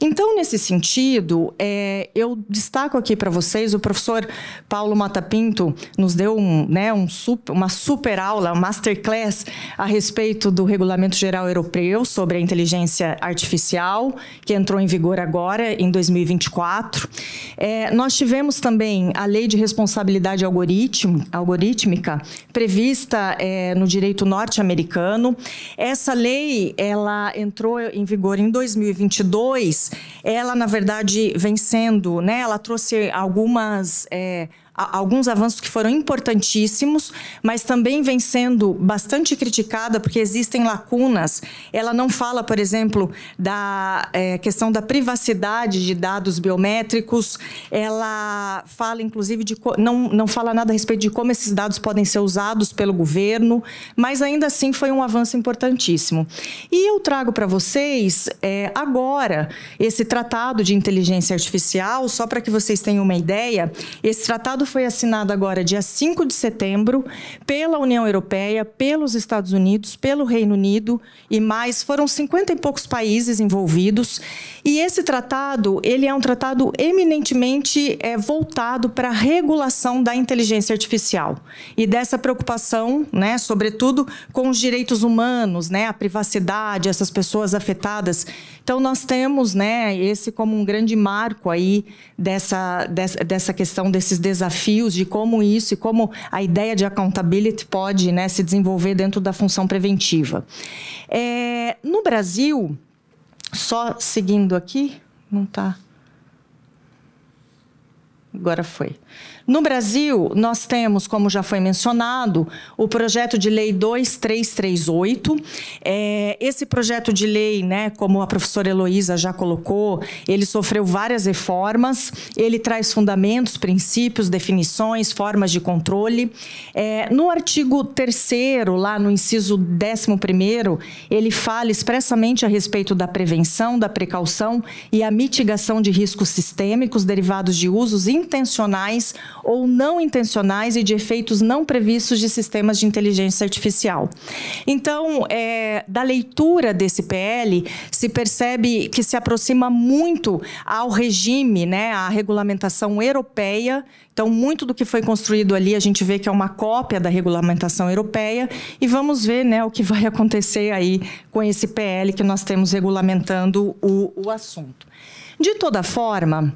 Então, nesse sentido, é, eu destaco aqui para vocês, o professor Paulo Matapinto nos deu um, né, um super, uma super aula, uma masterclass a respeito do Regulamento Geral Europeu sobre a Inteligência Artificial, que entrou em vigor agora, em 2024. É, nós tivemos também a Lei de Responsabilidade Algorítmica, prevista é, no direito norte-americano. Essa lei, ela entrou em vigor em 2022, ela, na verdade, vem sendo, né? Ela trouxe algumas é, alguns avanços que foram importantíssimos, mas também vem sendo bastante criticada porque existem lacunas. Ela não fala, por exemplo, da é, questão da privacidade de dados biométricos. Ela fala, inclusive, de não, não fala nada a respeito de como esses dados podem ser usados pelo governo, mas ainda assim foi um avanço importantíssimo. E eu trago para vocês é, agora esse tratado de inteligência artificial, só para que vocês tenham uma ideia. Esse tratado acordo foi assinado agora, dia 5 de setembro, pela União Europeia, pelos Estados Unidos, pelo Reino Unido e mais. Foram 50 e poucos países envolvidos. E esse tratado, ele é um tratado eminentemente é, voltado para a regulação da inteligência artificial e dessa preocupação, né, sobretudo com os direitos humanos, né, a privacidade, essas pessoas afetadas. Então, nós temos né, esse como um grande marco aí dessa, dessa, dessa questão desses desafios desafios de como isso e como a ideia de accountability pode né, se desenvolver dentro da função preventiva. É, no Brasil, só seguindo aqui, não está. Agora foi. No Brasil, nós temos, como já foi mencionado, o projeto de lei 2338. É, esse projeto de lei, né, como a professora Heloísa já colocou, ele sofreu várias reformas, ele traz fundamentos, princípios, definições, formas de controle. É, no artigo 3 lá no inciso 11, ele fala expressamente a respeito da prevenção, da precaução e a mitigação de riscos sistêmicos derivados de usos intencionais ou não intencionais e de efeitos não previstos de sistemas de inteligência artificial. Então, é, da leitura desse PL, se percebe que se aproxima muito ao regime, né, à regulamentação europeia. Então, muito do que foi construído ali, a gente vê que é uma cópia da regulamentação europeia e vamos ver né, o que vai acontecer aí com esse PL que nós temos regulamentando o, o assunto. De toda forma,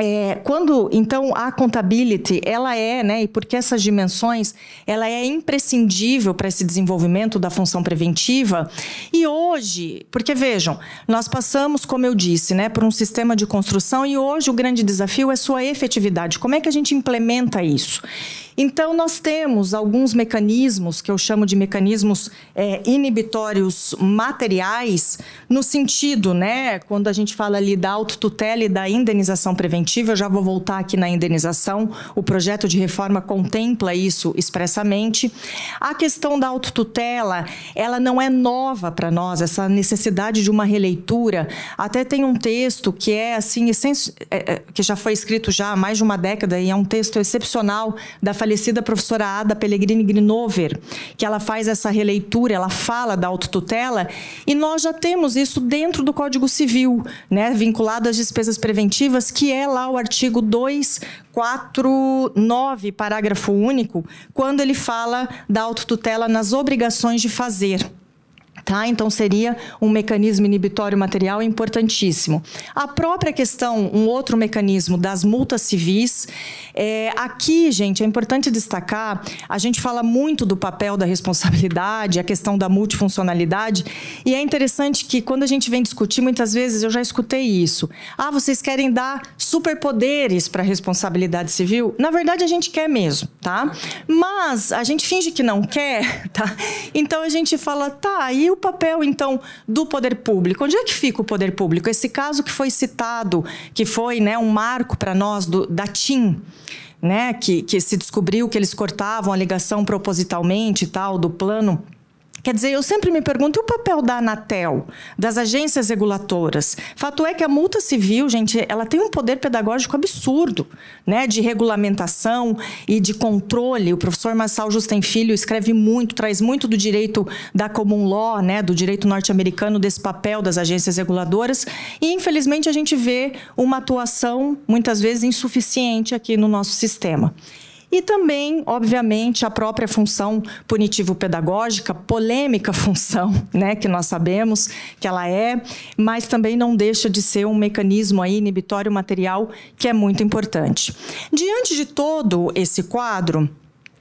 é, quando então a contabilidade ela é né e porque essas dimensões ela é imprescindível para esse desenvolvimento da função preventiva e hoje porque vejam nós passamos como eu disse né por um sistema de construção e hoje o grande desafio é sua efetividade como é que a gente implementa isso então, nós temos alguns mecanismos, que eu chamo de mecanismos é, inibitórios materiais, no sentido, né, quando a gente fala ali da autotutela e da indenização preventiva, eu já vou voltar aqui na indenização, o projeto de reforma contempla isso expressamente. A questão da autotutela, ela não é nova para nós, essa necessidade de uma releitura. Até tem um texto que é assim, é, é, que já foi escrito já há mais de uma década e é um texto excepcional da falecida professora Ada Pellegrini Grinover, que ela faz essa releitura, ela fala da autotutela, e nós já temos isso dentro do Código Civil, né, vinculado às despesas preventivas, que é lá o artigo 249, parágrafo único, quando ele fala da autotutela nas obrigações de fazer. Tá? Então, seria um mecanismo inibitório material importantíssimo. A própria questão, um outro mecanismo das multas civis, é, aqui, gente, é importante destacar, a gente fala muito do papel da responsabilidade, a questão da multifuncionalidade, e é interessante que quando a gente vem discutir, muitas vezes eu já escutei isso. Ah, vocês querem dar superpoderes para a responsabilidade civil? Na verdade, a gente quer mesmo, tá? Mas a gente finge que não quer, tá? Então, a gente fala, tá, e o papel, então, do poder público? Onde é que fica o poder público? Esse caso que foi citado, que foi né, um marco para nós do, da TIM, né, que, que se descobriu que eles cortavam a ligação propositalmente tal, do plano Quer dizer, eu sempre me pergunto e o papel da Anatel, das agências reguladoras. Fato é que a multa civil, gente, ela tem um poder pedagógico absurdo, né, de regulamentação e de controle. O professor Marçal Justen Filho escreve muito, traz muito do direito da common law, né, do direito norte-americano desse papel das agências reguladoras, e infelizmente a gente vê uma atuação muitas vezes insuficiente aqui no nosso sistema. E também, obviamente, a própria função punitivo-pedagógica, polêmica função, né, que nós sabemos que ela é, mas também não deixa de ser um mecanismo aí inibitório material que é muito importante. Diante de todo esse quadro,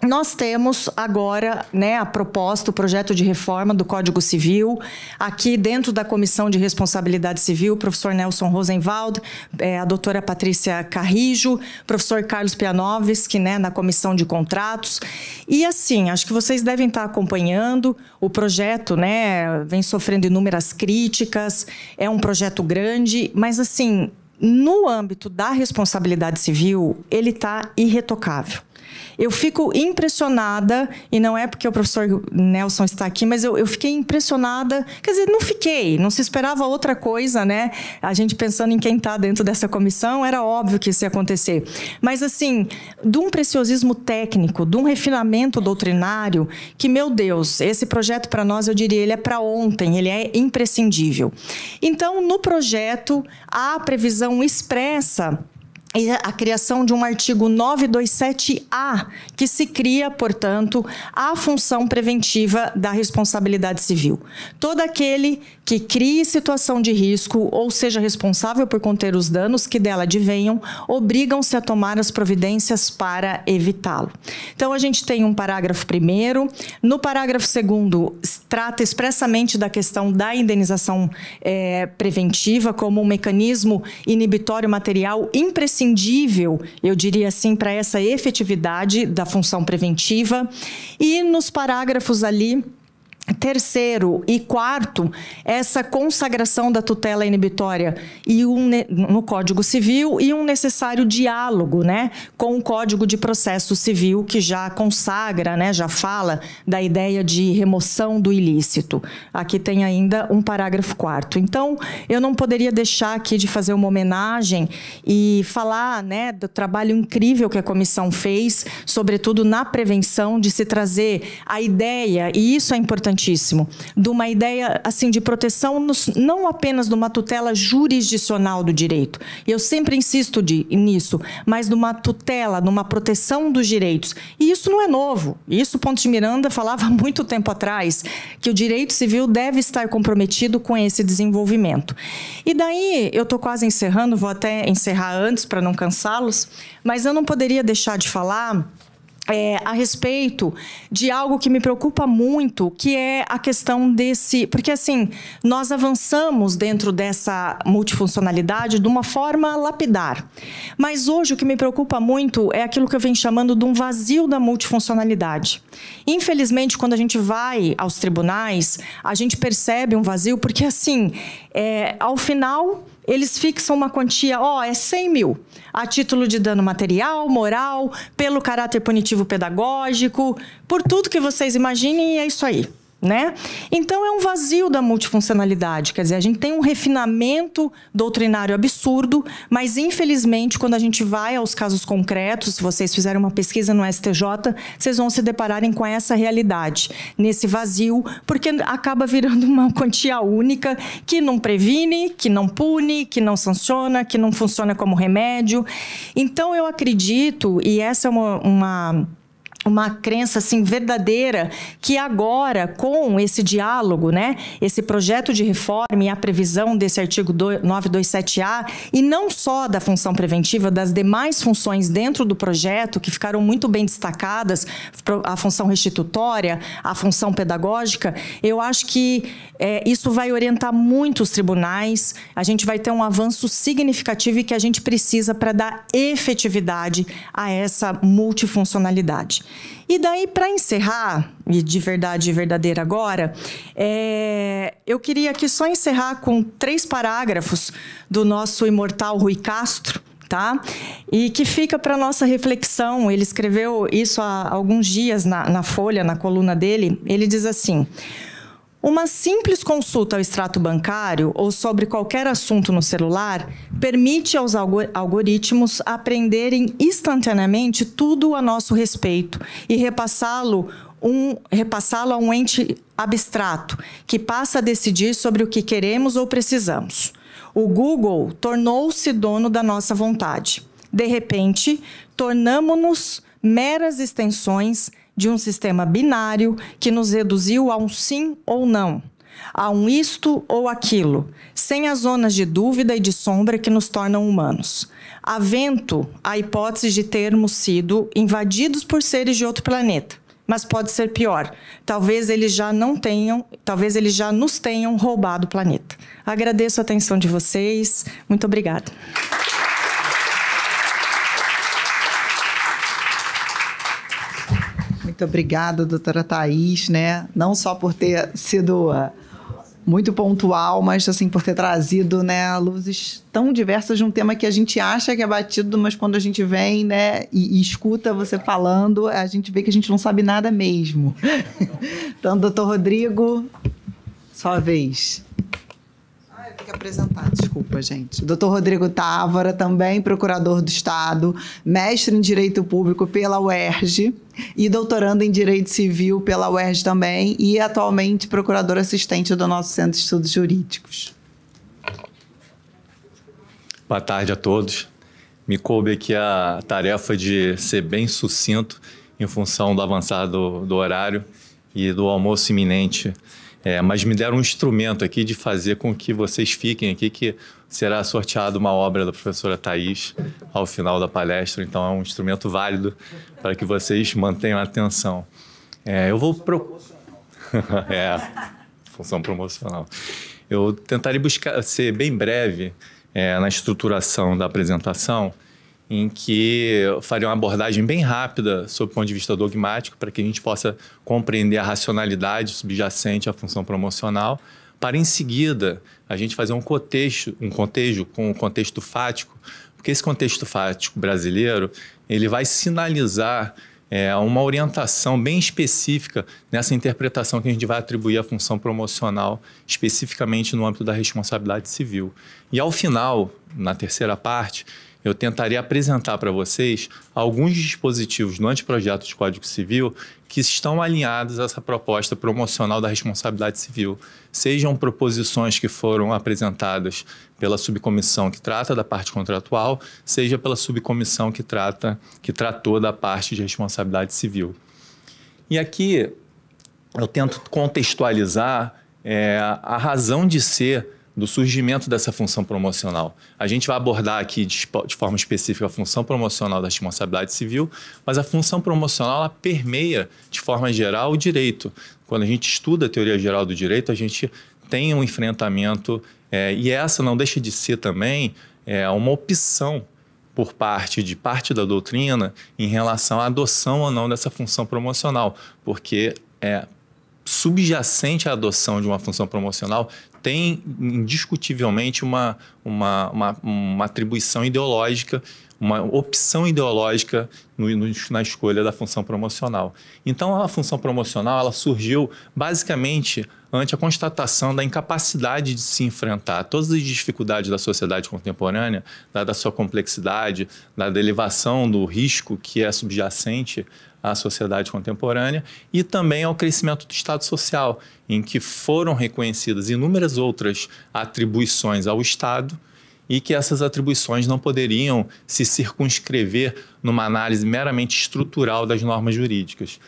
nós temos agora né, a proposta, o projeto de reforma do Código Civil, aqui dentro da Comissão de Responsabilidade Civil, o professor Nelson Rosenwald, é, a doutora Patrícia Carrijo, o professor Carlos Pianoves, que né, na Comissão de Contratos. E assim, acho que vocês devem estar acompanhando, o projeto né, vem sofrendo inúmeras críticas, é um projeto grande, mas assim, no âmbito da responsabilidade civil, ele está irretocável eu fico impressionada, e não é porque o professor Nelson está aqui, mas eu, eu fiquei impressionada, quer dizer, não fiquei, não se esperava outra coisa, né? A gente pensando em quem está dentro dessa comissão, era óbvio que isso ia acontecer. Mas, assim, de um preciosismo técnico, de um refinamento doutrinário, que, meu Deus, esse projeto para nós, eu diria, ele é para ontem, ele é imprescindível. Então, no projeto, há previsão expressa a criação de um artigo 927A, que se cria, portanto, a função preventiva da responsabilidade civil. Todo aquele que crie situação de risco ou seja responsável por conter os danos que dela advenham, obrigam-se a tomar as providências para evitá-lo. Então, a gente tem um parágrafo primeiro. No parágrafo segundo, trata expressamente da questão da indenização é, preventiva como um mecanismo inibitório material imprescindível, eu diria assim, para essa efetividade da função preventiva. E nos parágrafos ali Terceiro e quarto, essa consagração da tutela inibitória e um, no Código Civil e um necessário diálogo né, com o Código de Processo Civil, que já consagra, né, já fala da ideia de remoção do ilícito. Aqui tem ainda um parágrafo quarto. Então, eu não poderia deixar aqui de fazer uma homenagem e falar né, do trabalho incrível que a comissão fez, sobretudo na prevenção, de se trazer a ideia, e isso é importante importantíssimo, de uma ideia assim de proteção nos, não apenas de uma tutela jurisdicional do direito. Eu sempre insisto de, nisso, mas de uma tutela, de uma proteção dos direitos. E isso não é novo. Isso Ponte de Miranda falava muito tempo atrás que o direito civil deve estar comprometido com esse desenvolvimento. E daí eu estou quase encerrando, vou até encerrar antes para não cansá-los, mas eu não poderia deixar de falar é, a respeito de algo que me preocupa muito, que é a questão desse. Porque, assim, nós avançamos dentro dessa multifuncionalidade de uma forma lapidar. Mas hoje o que me preocupa muito é aquilo que eu venho chamando de um vazio da multifuncionalidade. Infelizmente, quando a gente vai aos tribunais, a gente percebe um vazio, porque, assim, é, ao final eles fixam uma quantia, ó, é 100 mil, a título de dano material, moral, pelo caráter punitivo pedagógico, por tudo que vocês imaginem, é isso aí. Né? Então é um vazio da multifuncionalidade, quer dizer, a gente tem um refinamento doutrinário absurdo, mas infelizmente quando a gente vai aos casos concretos, se vocês fizerem uma pesquisa no STJ, vocês vão se depararem com essa realidade, nesse vazio, porque acaba virando uma quantia única que não previne, que não pune, que não sanciona, que não funciona como remédio. Então eu acredito, e essa é uma, uma uma crença assim verdadeira que agora com esse diálogo, né, esse projeto de reforma e a previsão desse artigo 927A e não só da função preventiva, das demais funções dentro do projeto que ficaram muito bem destacadas, a função restitutória, a função pedagógica, eu acho que é, isso vai orientar muito os tribunais. A gente vai ter um avanço significativo e que a gente precisa para dar efetividade a essa multifuncionalidade. E daí, para encerrar, e de verdade verdadeira agora, é, eu queria aqui só encerrar com três parágrafos do nosso imortal Rui Castro, tá? E que fica para nossa reflexão. Ele escreveu isso há alguns dias na, na Folha, na coluna dele. Ele diz assim. Uma simples consulta ao extrato bancário ou sobre qualquer assunto no celular permite aos algoritmos aprenderem instantaneamente tudo a nosso respeito e repassá-lo um, repassá-lo a um ente abstrato que passa a decidir sobre o que queremos ou precisamos. O Google tornou-se dono da nossa vontade. De repente, tornamos-nos meras extensões de um sistema binário que nos reduziu a um sim ou não, a um isto ou aquilo, sem as zonas de dúvida e de sombra que nos tornam humanos. Avento a hipótese de termos sido invadidos por seres de outro planeta. Mas pode ser pior. Talvez eles já não tenham, talvez eles já nos tenham roubado o planeta. Agradeço a atenção de vocês. Muito obrigada. Muito obrigada, doutora Thais, né? Não só por ter sido eh, muito pontual, mas assim por ter trazido, né, luzes tão diversas de um tema que a gente acha que é batido, mas quando a gente vem, né, e, e escuta você falando, a gente vê que a gente não sabe nada mesmo. então, doutor Rodrigo, sua vez. Ah, eu que apresentar, desculpa, gente. Doutor Rodrigo Távora, também procurador do Estado, mestre em Direito Público pela UERJ e doutorando em Direito Civil pela UERJ também e atualmente procurador assistente do nosso Centro de Estudos Jurídicos. Boa tarde a todos. Me coube aqui a tarefa de ser bem sucinto em função do avançar do horário e do almoço iminente é, mas me deram um instrumento aqui de fazer com que vocês fiquem aqui, que será sorteado uma obra da professora Thais ao final da palestra. Então é um instrumento válido para que vocês mantenham a atenção. É, eu vou pro... é, função promocional. Eu tentarei buscar ser bem breve é, na estruturação da apresentação em que eu faria uma abordagem bem rápida sob o ponto de vista dogmático, para que a gente possa compreender a racionalidade subjacente à função promocional, para em seguida a gente fazer um cotejo, um cotejo com o contexto fático, porque esse contexto fático brasileiro ele vai sinalizar é, uma orientação bem específica nessa interpretação que a gente vai atribuir à função promocional, especificamente no âmbito da responsabilidade civil. E ao final, na terceira parte, eu tentarei apresentar para vocês alguns dispositivos no anteprojeto de Código Civil que estão alinhados a essa proposta promocional da responsabilidade civil. Sejam proposições que foram apresentadas pela subcomissão que trata da parte contratual, seja pela subcomissão que trata que tratou da parte de responsabilidade civil. E aqui eu tento contextualizar é, a razão de ser do surgimento dessa função promocional. A gente vai abordar aqui de, de forma específica a função promocional da responsabilidade civil, mas a função promocional ela permeia de forma geral o direito. Quando a gente estuda a teoria geral do direito, a gente tem um enfrentamento é, e essa não deixa de ser também é, uma opção por parte de parte da doutrina em relação à adoção ou não dessa função promocional, porque é subjacente à adoção de uma função promocional tem indiscutivelmente uma, uma, uma, uma atribuição ideológica, uma opção ideológica no, no, na escolha da função promocional. Então, a função promocional ela surgiu basicamente ante a constatação da incapacidade de se enfrentar todas as dificuldades da sociedade contemporânea, dada a sua complexidade, da elevação do risco que é subjacente à sociedade contemporânea, e também ao crescimento do Estado social, em que foram reconhecidas inúmeras outras atribuições ao Estado e que essas atribuições não poderiam se circunscrever numa análise meramente estrutural das normas jurídicas.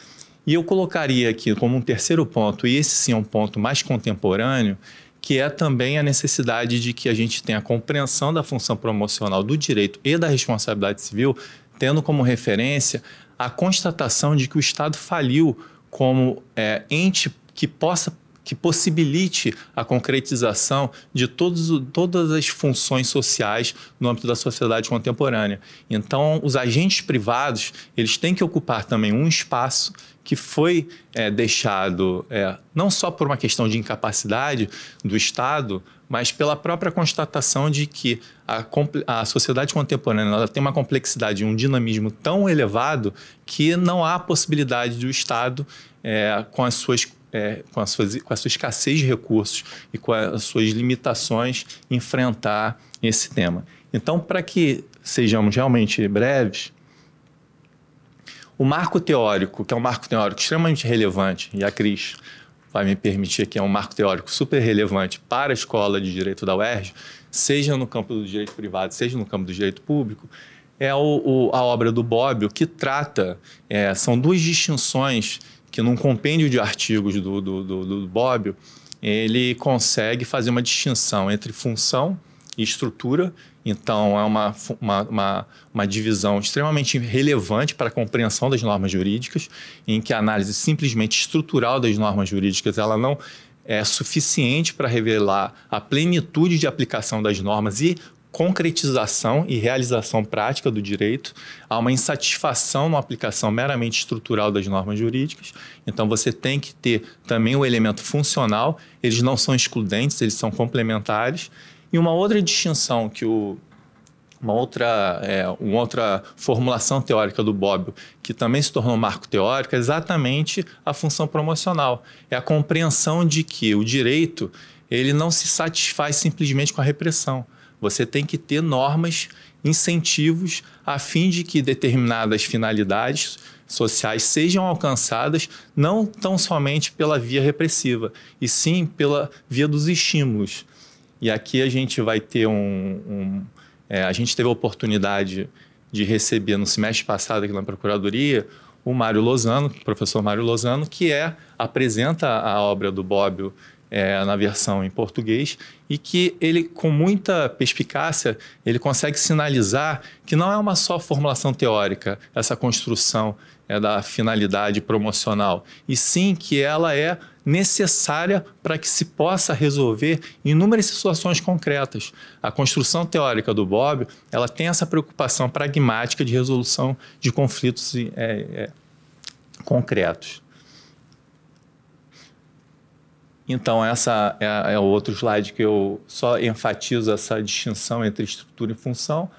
E eu colocaria aqui como um terceiro ponto, e esse sim é um ponto mais contemporâneo, que é também a necessidade de que a gente tenha a compreensão da função promocional do direito e da responsabilidade civil, tendo como referência a constatação de que o Estado faliu como é, ente que possa que possibilite a concretização de todos, todas as funções sociais no âmbito da sociedade contemporânea. Então, os agentes privados eles têm que ocupar também um espaço que foi é, deixado é, não só por uma questão de incapacidade do Estado, mas pela própria constatação de que a, a sociedade contemporânea tem uma complexidade e um dinamismo tão elevado que não há possibilidade do Estado, é, com, as suas, é, com, as suas, com a sua escassez de recursos e com as suas limitações, enfrentar esse tema. Então, para que sejamos realmente breves, o marco teórico, que é um marco teórico extremamente relevante, e a Cris vai me permitir que é um marco teórico super relevante para a escola de direito da UERJ, seja no campo do direito privado, seja no campo do direito público, é o, o, a obra do Bobbio que trata, é, são duas distinções que num compêndio de artigos do, do, do, do Bobbio, ele consegue fazer uma distinção entre função e estrutura. Então, é uma, uma, uma, uma divisão extremamente relevante para a compreensão das normas jurídicas, em que a análise simplesmente estrutural das normas jurídicas ela não é suficiente para revelar a plenitude de aplicação das normas e concretização e realização prática do direito, há uma insatisfação na aplicação meramente estrutural das normas jurídicas. Então você tem que ter também o elemento funcional, eles não são excludentes, eles são complementares e uma outra distinção que o uma outra, é, uma outra formulação teórica do Bobbio, que também se tornou marco teórico, é exatamente a função promocional. É a compreensão de que o direito ele não se satisfaz simplesmente com a repressão. Você tem que ter normas, incentivos, a fim de que determinadas finalidades sociais sejam alcançadas não tão somente pela via repressiva, e sim pela via dos estímulos. E aqui a gente vai ter um. um é, a gente teve a oportunidade de receber no semestre passado aqui na Procuradoria o Mário Lozano, o professor Mário Lozano, que é apresenta a obra do Bobbio é, na versão em português e que ele, com muita perspicácia, ele consegue sinalizar que não é uma só formulação teórica essa construção é da finalidade promocional, e sim que ela é necessária para que se possa resolver inúmeras situações concretas. A construção teórica do Bob, ela tem essa preocupação pragmática de resolução de conflitos é, é, concretos. Então, essa é, é o outro slide que eu só enfatizo essa distinção entre estrutura e função.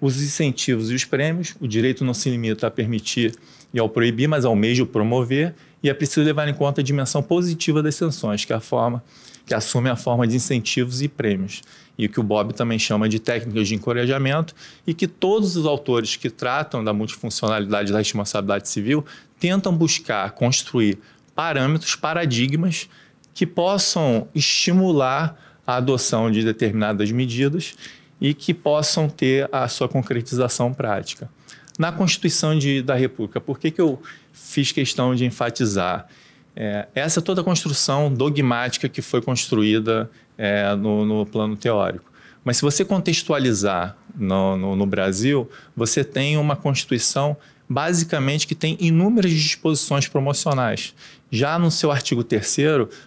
Os incentivos e os prêmios, o direito não se limita a permitir e ao proibir, mas ao mesmo promover, e é preciso levar em conta a dimensão positiva das sanções, que é a forma que assume a forma de incentivos e prêmios, e o que o Bob também chama de técnicas de encorajamento, e que todos os autores que tratam da multifuncionalidade da responsabilidade civil tentam buscar construir parâmetros, paradigmas que possam estimular a adoção de determinadas medidas e que possam ter a sua concretização prática na Constituição de, da República. Por que, que eu fiz questão de enfatizar? É, essa é toda a construção dogmática que foi construída é, no, no, plano teórico. Mas se você contextualizar no, no, no, Brasil, você tem uma Constituição basicamente que tem inúmeras disposições promocionais. Já no seu artigo 3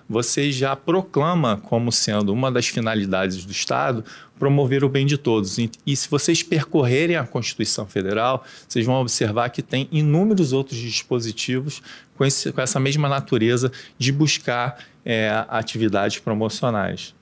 você já proclama como sendo uma das finalidades do Estado promover o bem de todos. E se vocês percorrerem a Constituição Federal, vocês vão observar que tem inúmeros outros dispositivos com, esse, com essa mesma natureza de buscar é, atividades promocionais.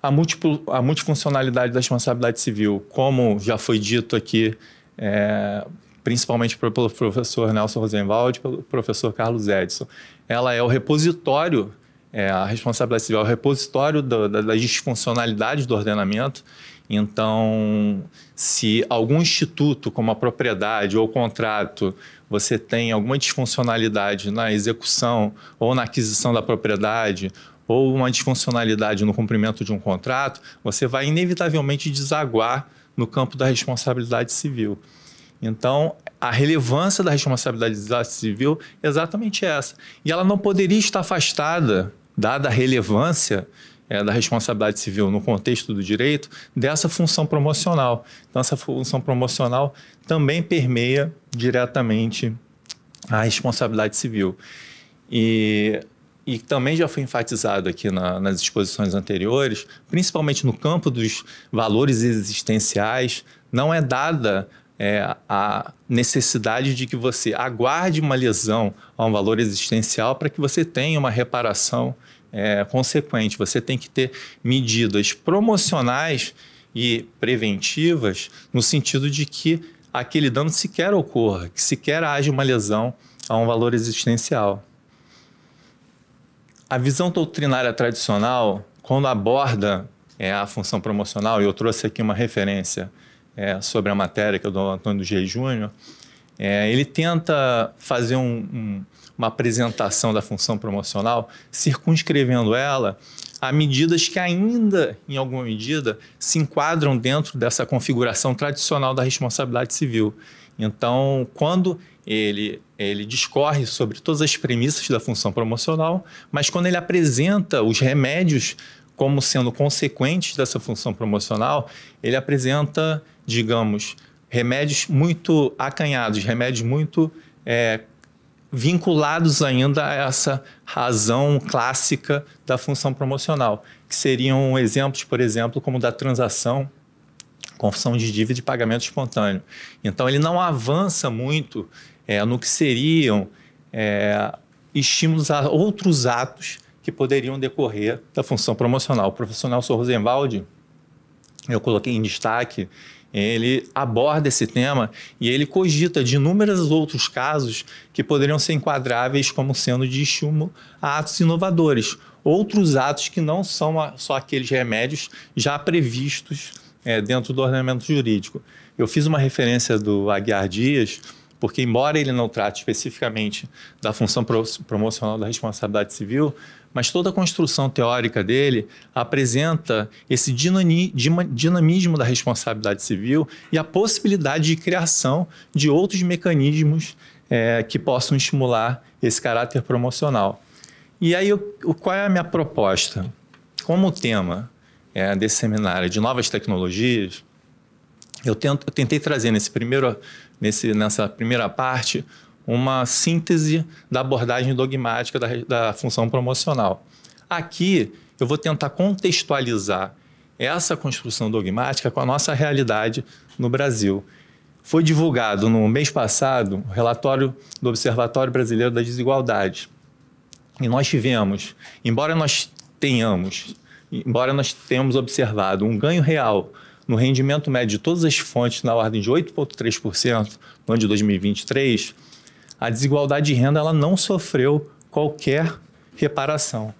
A, múltiplo, a multifuncionalidade da responsabilidade civil, como já foi dito aqui, é, principalmente pelo professor Nelson Rosenwald e pelo professor Carlos Edson. Ela é o repositório, é, a responsabilidade civil é o repositório do, da, das disfuncionalidades do ordenamento. Então, se algum instituto, como a propriedade ou o contrato, você tem alguma disfuncionalidade na execução ou na aquisição da propriedade ou uma disfuncionalidade no cumprimento de um contrato, você vai inevitavelmente desaguar no campo da responsabilidade civil. Então, a relevância da responsabilidade civil é exatamente essa. E ela não poderia estar afastada, dada a relevância é, da responsabilidade civil no contexto do direito, dessa função promocional. Então, essa função promocional também permeia diretamente a responsabilidade civil. E, e também já foi enfatizado aqui na, nas exposições anteriores, principalmente no campo dos valores existenciais, não é dada é, a necessidade de que você aguarde uma lesão a um valor existencial para que você tenha uma reparação é, consequente. Você tem que ter medidas promocionais e preventivas no sentido de que aquele dano sequer ocorra, que sequer haja uma lesão a um valor existencial. A visão doutrinária tradicional, quando aborda é, a função promocional, e eu trouxe aqui uma referência é, sobre a matéria, que é do Antônio G. Júnior, é, ele tenta fazer um, um, uma apresentação da função promocional, circunscrevendo ela a medidas que ainda, em alguma medida, se enquadram dentro dessa configuração tradicional da responsabilidade civil. Então, quando ele, ele discorre sobre todas as premissas da função promocional, mas quando ele apresenta os remédios como sendo consequentes dessa função promocional, ele apresenta digamos, remédios muito acanhados, remédios muito é, vinculados ainda a essa razão clássica da função promocional, que seriam exemplos, por exemplo, como da transação, confissão de dívida e pagamento espontâneo. Então, ele não avança muito é, no que seriam é, estímulos a outros atos que poderiam decorrer da função promocional. O profissional Sr. Rosenwald, eu coloquei em destaque ele aborda esse tema e ele cogita de inúmeros outros casos que poderiam ser enquadráveis como sendo de estímulo a atos inovadores, outros atos que não são só aqueles remédios já previstos é, dentro do ordenamento jurídico. Eu fiz uma referência do Aguiar Dias, porque, embora ele não trate especificamente da função promocional da responsabilidade civil, mas toda a construção teórica dele apresenta esse dinamismo da responsabilidade civil e a possibilidade de criação de outros mecanismos é, que possam estimular esse caráter promocional. E aí, qual é a minha proposta? Como tema é, desse seminário de novas tecnologias, eu, tento, eu tentei trazer nesse primeiro, nesse, nessa primeira parte uma síntese da abordagem dogmática da, da função promocional. Aqui, eu vou tentar contextualizar essa construção dogmática com a nossa realidade no Brasil. Foi divulgado no mês passado o relatório do Observatório Brasileiro da Desigualdade. E nós tivemos, embora nós tenhamos, embora nós tenhamos observado um ganho real no rendimento médio de todas as fontes na ordem de 8,3% no ano de 2023, a desigualdade de renda ela não sofreu qualquer reparação.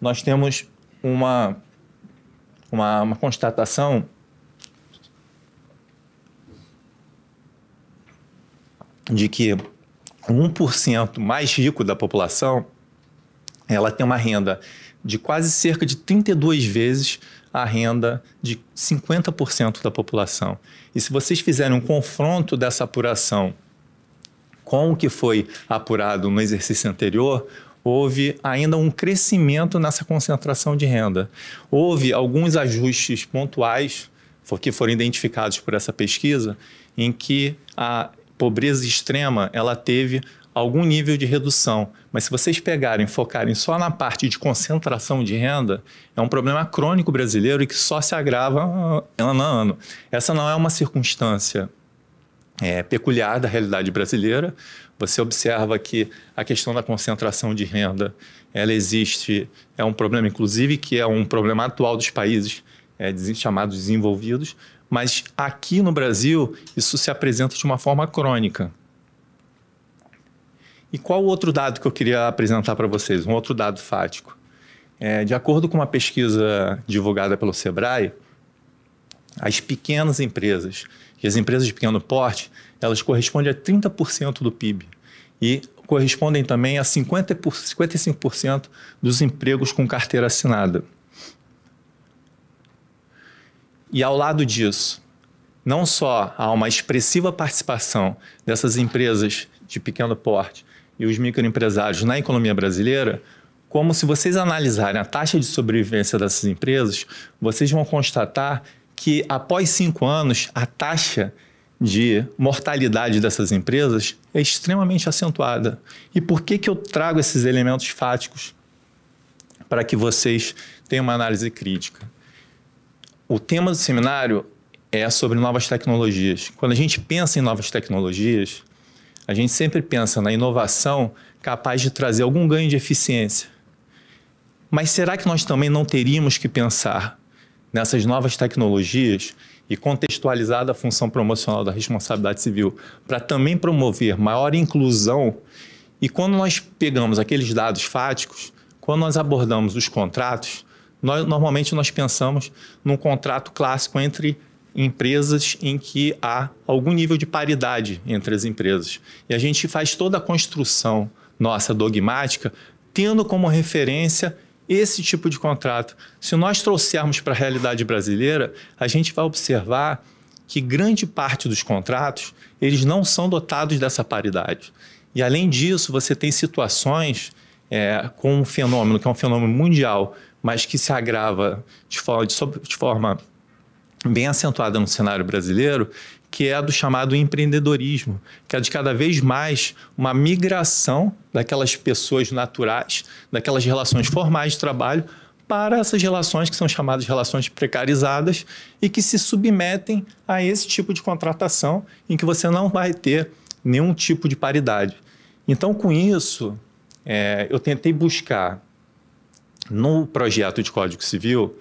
Nós temos uma, uma, uma constatação de que 1% mais rico da população ela tem uma renda de quase cerca de 32 vezes a renda de 50% da população. E se vocês fizerem um confronto dessa apuração com o que foi apurado no exercício anterior, houve ainda um crescimento nessa concentração de renda. Houve alguns ajustes pontuais que foram identificados por essa pesquisa em que a pobreza extrema ela teve algum nível de redução, mas se vocês pegarem, focarem só na parte de concentração de renda, é um problema crônico brasileiro e que só se agrava ano a ano. Essa não é uma circunstância é, peculiar da realidade brasileira. Você observa que a questão da concentração de renda, ela existe, é um problema inclusive que é um problema atual dos países é, chamados desenvolvidos, mas aqui no Brasil isso se apresenta de uma forma crônica. E qual o outro dado que eu queria apresentar para vocês? Um outro dado fático. É, de acordo com uma pesquisa divulgada pelo Sebrae, as pequenas empresas que as empresas de pequeno porte, elas correspondem a 30% do PIB e correspondem também a 50 por, 55% dos empregos com carteira assinada. E ao lado disso, não só há uma expressiva participação dessas empresas de pequeno porte e os microempresários na economia brasileira, como se vocês analisarem a taxa de sobrevivência dessas empresas, vocês vão constatar que após cinco anos, a taxa de mortalidade dessas empresas é extremamente acentuada. E por que, que eu trago esses elementos fáticos para que vocês tenham uma análise crítica? O tema do seminário é sobre novas tecnologias. Quando a gente pensa em novas tecnologias, a gente sempre pensa na inovação capaz de trazer algum ganho de eficiência. Mas será que nós também não teríamos que pensar nessas novas tecnologias e contextualizada a função promocional da responsabilidade civil para também promover maior inclusão. E quando nós pegamos aqueles dados fáticos, quando nós abordamos os contratos, nós, normalmente nós pensamos num contrato clássico entre empresas em que há algum nível de paridade entre as empresas. E a gente faz toda a construção nossa dogmática tendo como referência esse tipo de contrato, se nós trouxermos para a realidade brasileira, a gente vai observar que grande parte dos contratos, eles não são dotados dessa paridade. E além disso, você tem situações é, com um fenômeno, que é um fenômeno mundial, mas que se agrava de forma, de, de forma bem acentuada no cenário brasileiro, que é a do chamado empreendedorismo, que é de cada vez mais uma migração daquelas pessoas naturais, daquelas relações formais de trabalho, para essas relações que são chamadas relações precarizadas e que se submetem a esse tipo de contratação em que você não vai ter nenhum tipo de paridade. Então, com isso, é, eu tentei buscar no projeto de Código Civil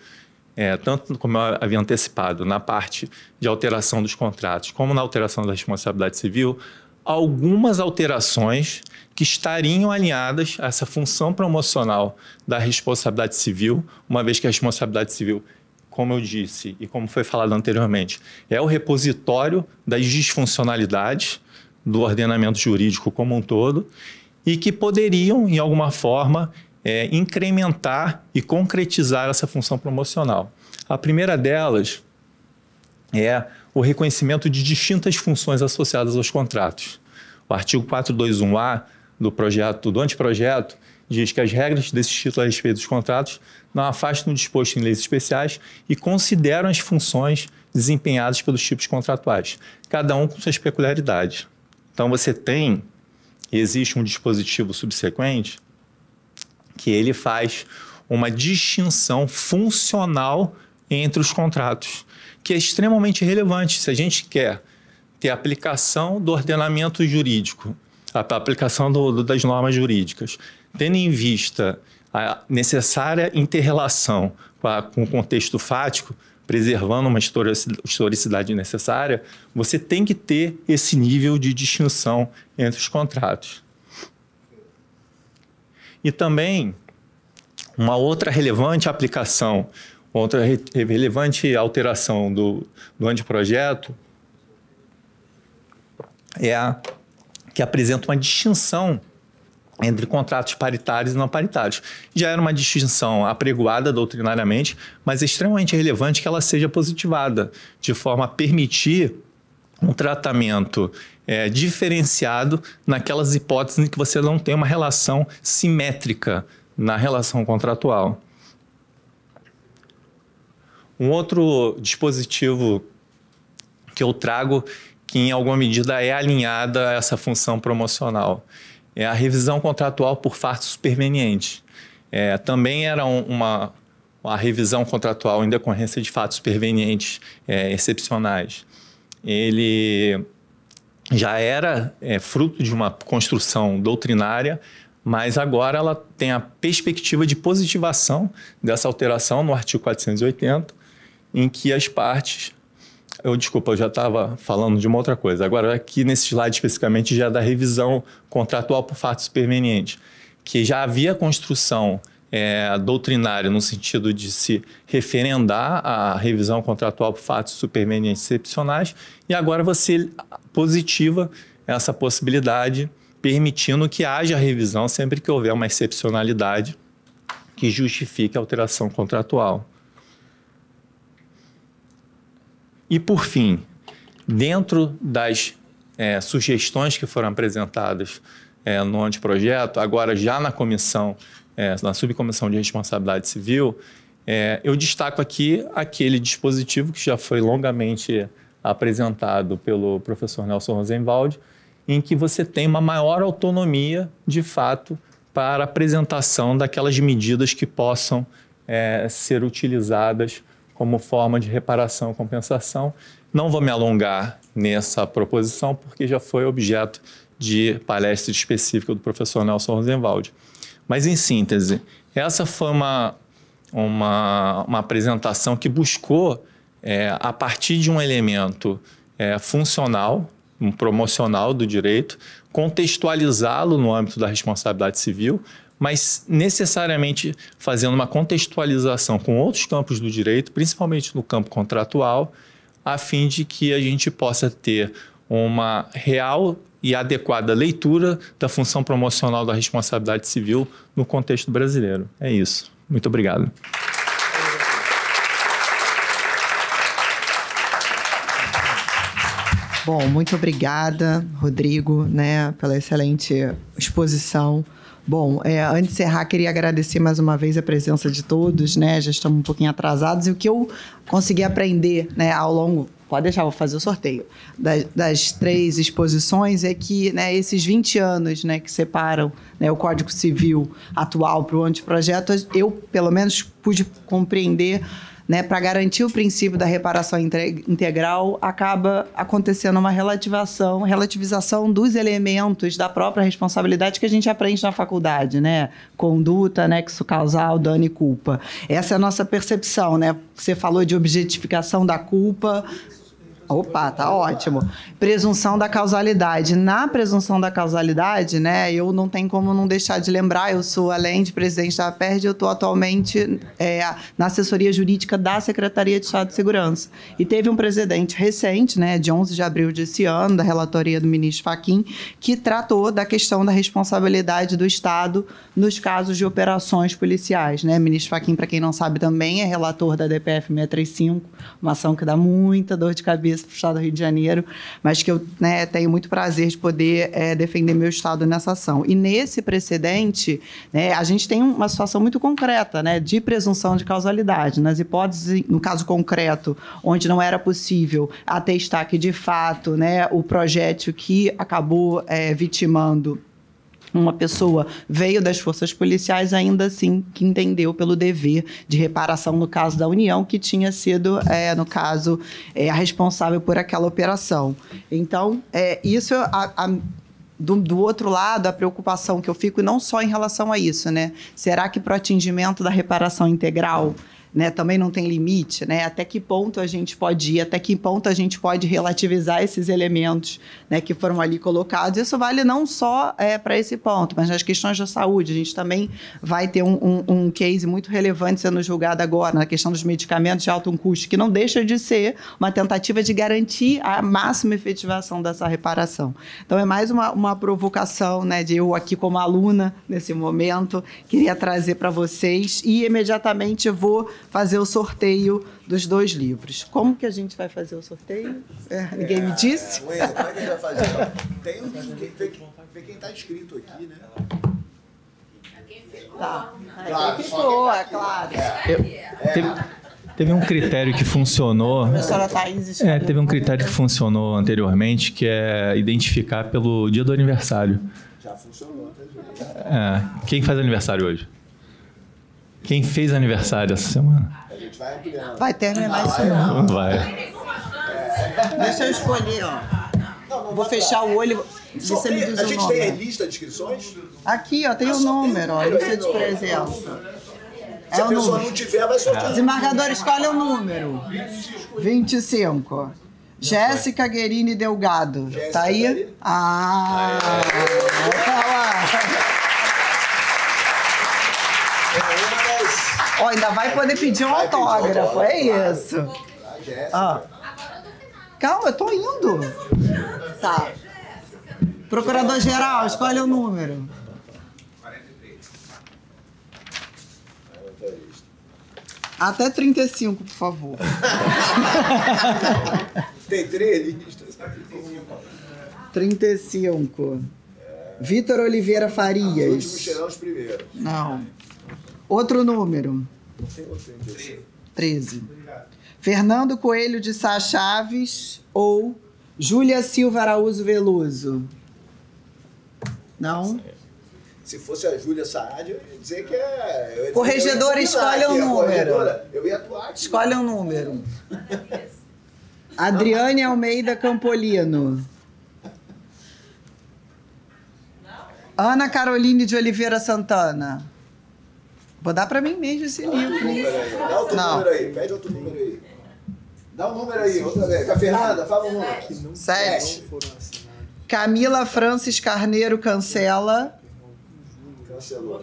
é, tanto como eu havia antecipado, na parte de alteração dos contratos, como na alteração da responsabilidade civil, algumas alterações que estariam alinhadas a essa função promocional da responsabilidade civil, uma vez que a responsabilidade civil, como eu disse e como foi falado anteriormente, é o repositório das disfuncionalidades do ordenamento jurídico como um todo e que poderiam, em alguma forma, é, incrementar e concretizar essa função promocional. A primeira delas é o reconhecimento de distintas funções associadas aos contratos. O artigo 421A do projeto, do anteprojeto, diz que as regras desses títulos a respeito dos contratos não afastam o disposto em leis especiais e consideram as funções desempenhadas pelos tipos contratuais, cada um com suas peculiaridades. Então você tem, existe um dispositivo subsequente que ele faz uma distinção funcional entre os contratos, que é extremamente relevante se a gente quer ter aplicação do ordenamento jurídico, a aplicação do, do, das normas jurídicas, tendo em vista a necessária interrelação com, com o contexto fático, preservando uma historicidade necessária, você tem que ter esse nível de distinção entre os contratos. E também uma outra relevante aplicação, outra re relevante alteração do, do anteprojeto é a que apresenta uma distinção entre contratos paritários e não paritários. Já era uma distinção apregoada doutrinariamente, mas é extremamente relevante que ela seja positivada, de forma a permitir um tratamento é, diferenciado naquelas hipóteses em que você não tem uma relação simétrica na relação contratual. Um outro dispositivo que eu trago, que em alguma medida é alinhada a essa função promocional, é a revisão contratual por fato superveniente. É, também era um, uma, uma revisão contratual em decorrência de fatos pervenientes é, excepcionais. Ele já era é, fruto de uma construção doutrinária, mas agora ela tem a perspectiva de positivação dessa alteração no artigo 480, em que as partes. Eu, desculpa, eu já estava falando de uma outra coisa. Agora, aqui nesse slide especificamente, já é da revisão contratual por fatos superveniente, que já havia construção é, doutrinário, no sentido de se referendar a revisão contratual por fatos supervenientes excepcionais, e agora você positiva essa possibilidade, permitindo que haja revisão sempre que houver uma excepcionalidade que justifique a alteração contratual. E, por fim, dentro das é, sugestões que foram apresentadas é, no anteprojeto, agora já na comissão é, na Subcomissão de Responsabilidade Civil, é, eu destaco aqui aquele dispositivo que já foi longamente apresentado pelo professor Nelson Rosenwald, em que você tem uma maior autonomia, de fato, para apresentação daquelas medidas que possam é, ser utilizadas como forma de reparação e compensação. Não vou me alongar nessa proposição, porque já foi objeto de palestra específica do professor Nelson Rosenwald. Mas em síntese, essa foi uma, uma, uma apresentação que buscou, é, a partir de um elemento é, funcional, um promocional do direito, contextualizá-lo no âmbito da responsabilidade civil, mas necessariamente fazendo uma contextualização com outros campos do direito, principalmente no campo contratual, a fim de que a gente possa ter uma real e adequada leitura da função promocional da responsabilidade civil no contexto brasileiro. É isso. Muito obrigado. Bom, muito obrigada, Rodrigo, né, pela excelente exposição. Bom, é, antes de encerrar, queria agradecer mais uma vez a presença de todos, né? Já estamos um pouquinho atrasados e o que eu consegui aprender, né, ao longo Pode deixar, vou fazer o sorteio. Das, das três exposições é que né, esses 20 anos né, que separam né, o Código Civil atual para o anteprojeto, eu, pelo menos, pude compreender né, para garantir o princípio da reparação integral, acaba acontecendo uma relativação, relativização dos elementos da própria responsabilidade que a gente aprende na faculdade, né? Conduta, nexo causal, dano e culpa. Essa é a nossa percepção, né? Você falou de objetificação da culpa, Opa, tá ótimo. Presunção da causalidade. Na presunção da causalidade, né, eu não tenho como não deixar de lembrar, eu sou, além de presidente da PERD, eu estou atualmente é, na assessoria jurídica da Secretaria de Estado de Segurança. E teve um presidente recente, né, de 11 de abril desse ano, da relatoria do ministro Faquim, que tratou da questão da responsabilidade do Estado nos casos de operações policiais. Né? O ministro Faquim, para quem não sabe, também é relator da DPF 635, uma ação que dá muita dor de cabeça justiça para o Estado do Rio de Janeiro, mas que eu né, tenho muito prazer de poder é, defender meu Estado nessa ação. E nesse precedente, né, a gente tem uma situação muito concreta né, de presunção de causalidade. Nas hipóteses, no caso concreto, onde não era possível atestar que, de fato, né, o projétil que acabou é, vitimando uma pessoa veio das forças policiais, ainda assim que entendeu pelo dever de reparação no caso da União, que tinha sido, é, no caso, é, a responsável por aquela operação. Então, é, isso a, a do, do, outro lado, a preocupação que eu fico, e não só em relação a isso, né? Será que para o atingimento da reparação integral né? Também não tem limite, né? Até que ponto a gente pode ir, até que ponto a gente pode relativizar esses elementos, né, que foram ali colocados. Isso vale não só é, para esse ponto, mas nas questões da saúde. A gente também vai ter um, um, um case muito relevante sendo julgado agora na questão dos medicamentos de alto custo, que não deixa de ser uma tentativa de garantir a máxima efetivação dessa reparação. Então é mais uma, uma provocação, né, de eu aqui como aluna nesse momento queria trazer para vocês e imediatamente vou fazer o sorteio dos dois livros. Como que a gente vai fazer o sorteio? É, ninguém me é, disse? É, como é que a gente vai fazer? Tem um, vê quem está escrito aqui, né? Tá. Claro, quem ficou, tá é claro. É. É. Teve um critério que funcionou. A professora Thaís é, teve um critério que funcionou anteriormente, que é identificar pelo dia do aniversário. Já funcionou, tá, Quem faz aniversário hoje? Quem fez aniversário essa semana? A gente vai ampliando. Vai terminar isso não. Não vai. Deixa eu escolher, ó. Vou fechar o olho. Você me diz a gente nome. tem a lista de inscrições? Aqui, ó, tem o ah, número, ó. Lista de presença. Se é a pessoa não tiver, vai sortear. Desembargador, escolhe o número. 25. Jéssica Guerini Delgado. Jéssica tá aí? aí? Ah! É. Ó, ainda vai poder pedir um autógrafo, é isso. Ó. Calma, eu tô indo. Tá. Procurador-geral, escolhe o número. 43. Até 35, por favor. Tem três listas. 35. Vitor Oliveira Farias. Não. Outro número. 13. Fernando Coelho de Sá Chaves ou Júlia Silva Araújo Veloso? Não? Se fosse a Júlia Saad, eu ia dizer que é. é corregedora, escolhe um é número. Eu ia atuar aqui. Escolhe um número. Adriane Almeida Campolino. Ana Caroline de Oliveira Santana. Vou dar pra mim mesmo esse ah, livro. Dá outro Não. número aí, pede outro número aí. Dá um número aí, outra vez. A Fernanda, fala um número. Sete. Camila Francis Carneiro cancela.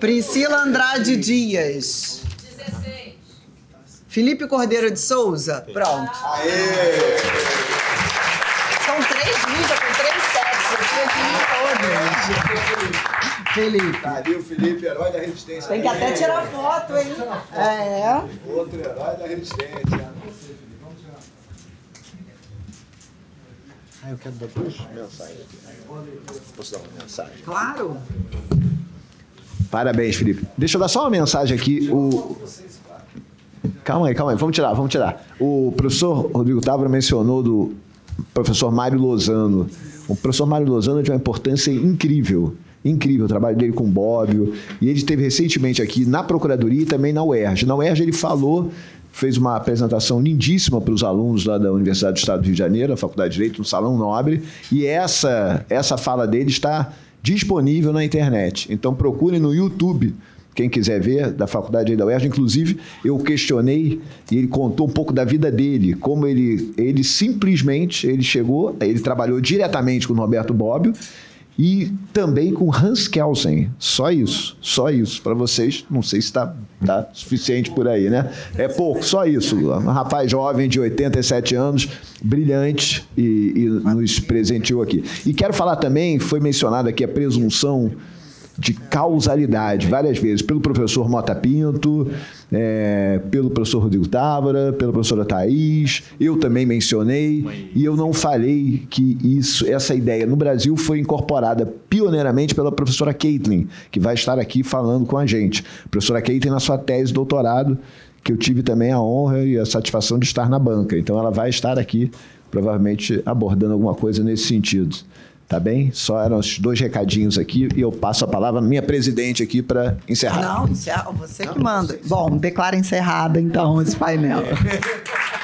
Priscila Andrade Dias. Felipe Cordeiro de Souza. Pronto. Aê! Felipe. Tá ali o Felipe, herói da resistência. Tem que até tirar foto, hein? É. Outro herói da resistência. Ah, eu quero dar duas mensagens Posso dar uma mensagem? Claro! Parabéns, Felipe. Deixa eu dar só uma mensagem aqui. O... Calma aí, calma aí. Vamos tirar, vamos tirar. O professor Rodrigo Távora mencionou do professor Mário Lozano. O professor Mário Lozano é de uma importância incrível. Incrível o trabalho dele com o Bobbio. E ele esteve recentemente aqui na Procuradoria e também na UERJ. Na UERJ ele falou fez uma apresentação lindíssima para os alunos lá da Universidade do Estado do Rio de Janeiro, na Faculdade de Direito, no Salão Nobre, e essa, essa fala dele está disponível na internet. Então procure no YouTube, quem quiser ver, da Faculdade da UERJ. Inclusive, eu questionei e ele contou um pouco da vida dele, como ele, ele simplesmente, ele chegou, ele trabalhou diretamente com o Roberto Bobbio, e também com Hans Kelsen. Só isso, só isso. Para vocês, não sei se está tá suficiente por aí, né? É pouco, só isso. Um rapaz jovem de 87 anos, brilhante e, e nos presenteou aqui. E quero falar também, foi mencionada aqui a presunção de causalidade, várias vezes, pelo professor Mota Pinto, é, pelo professor Rodrigo Távora, pela professora Thaís, eu também mencionei, e eu não falei que isso, essa ideia no Brasil foi incorporada pioneiramente pela professora Caitlin, que vai estar aqui falando com a gente. A professora Caitlin, na sua tese de doutorado, que eu tive também a honra e a satisfação de estar na banca. Então, ela vai estar aqui, provavelmente, abordando alguma coisa nesse sentido. Tá bem? Só eram os dois recadinhos aqui e eu passo a palavra à minha presidente aqui para encerrar. Não, encerra, você que manda. Bom, declara encerrada então esse painel. É.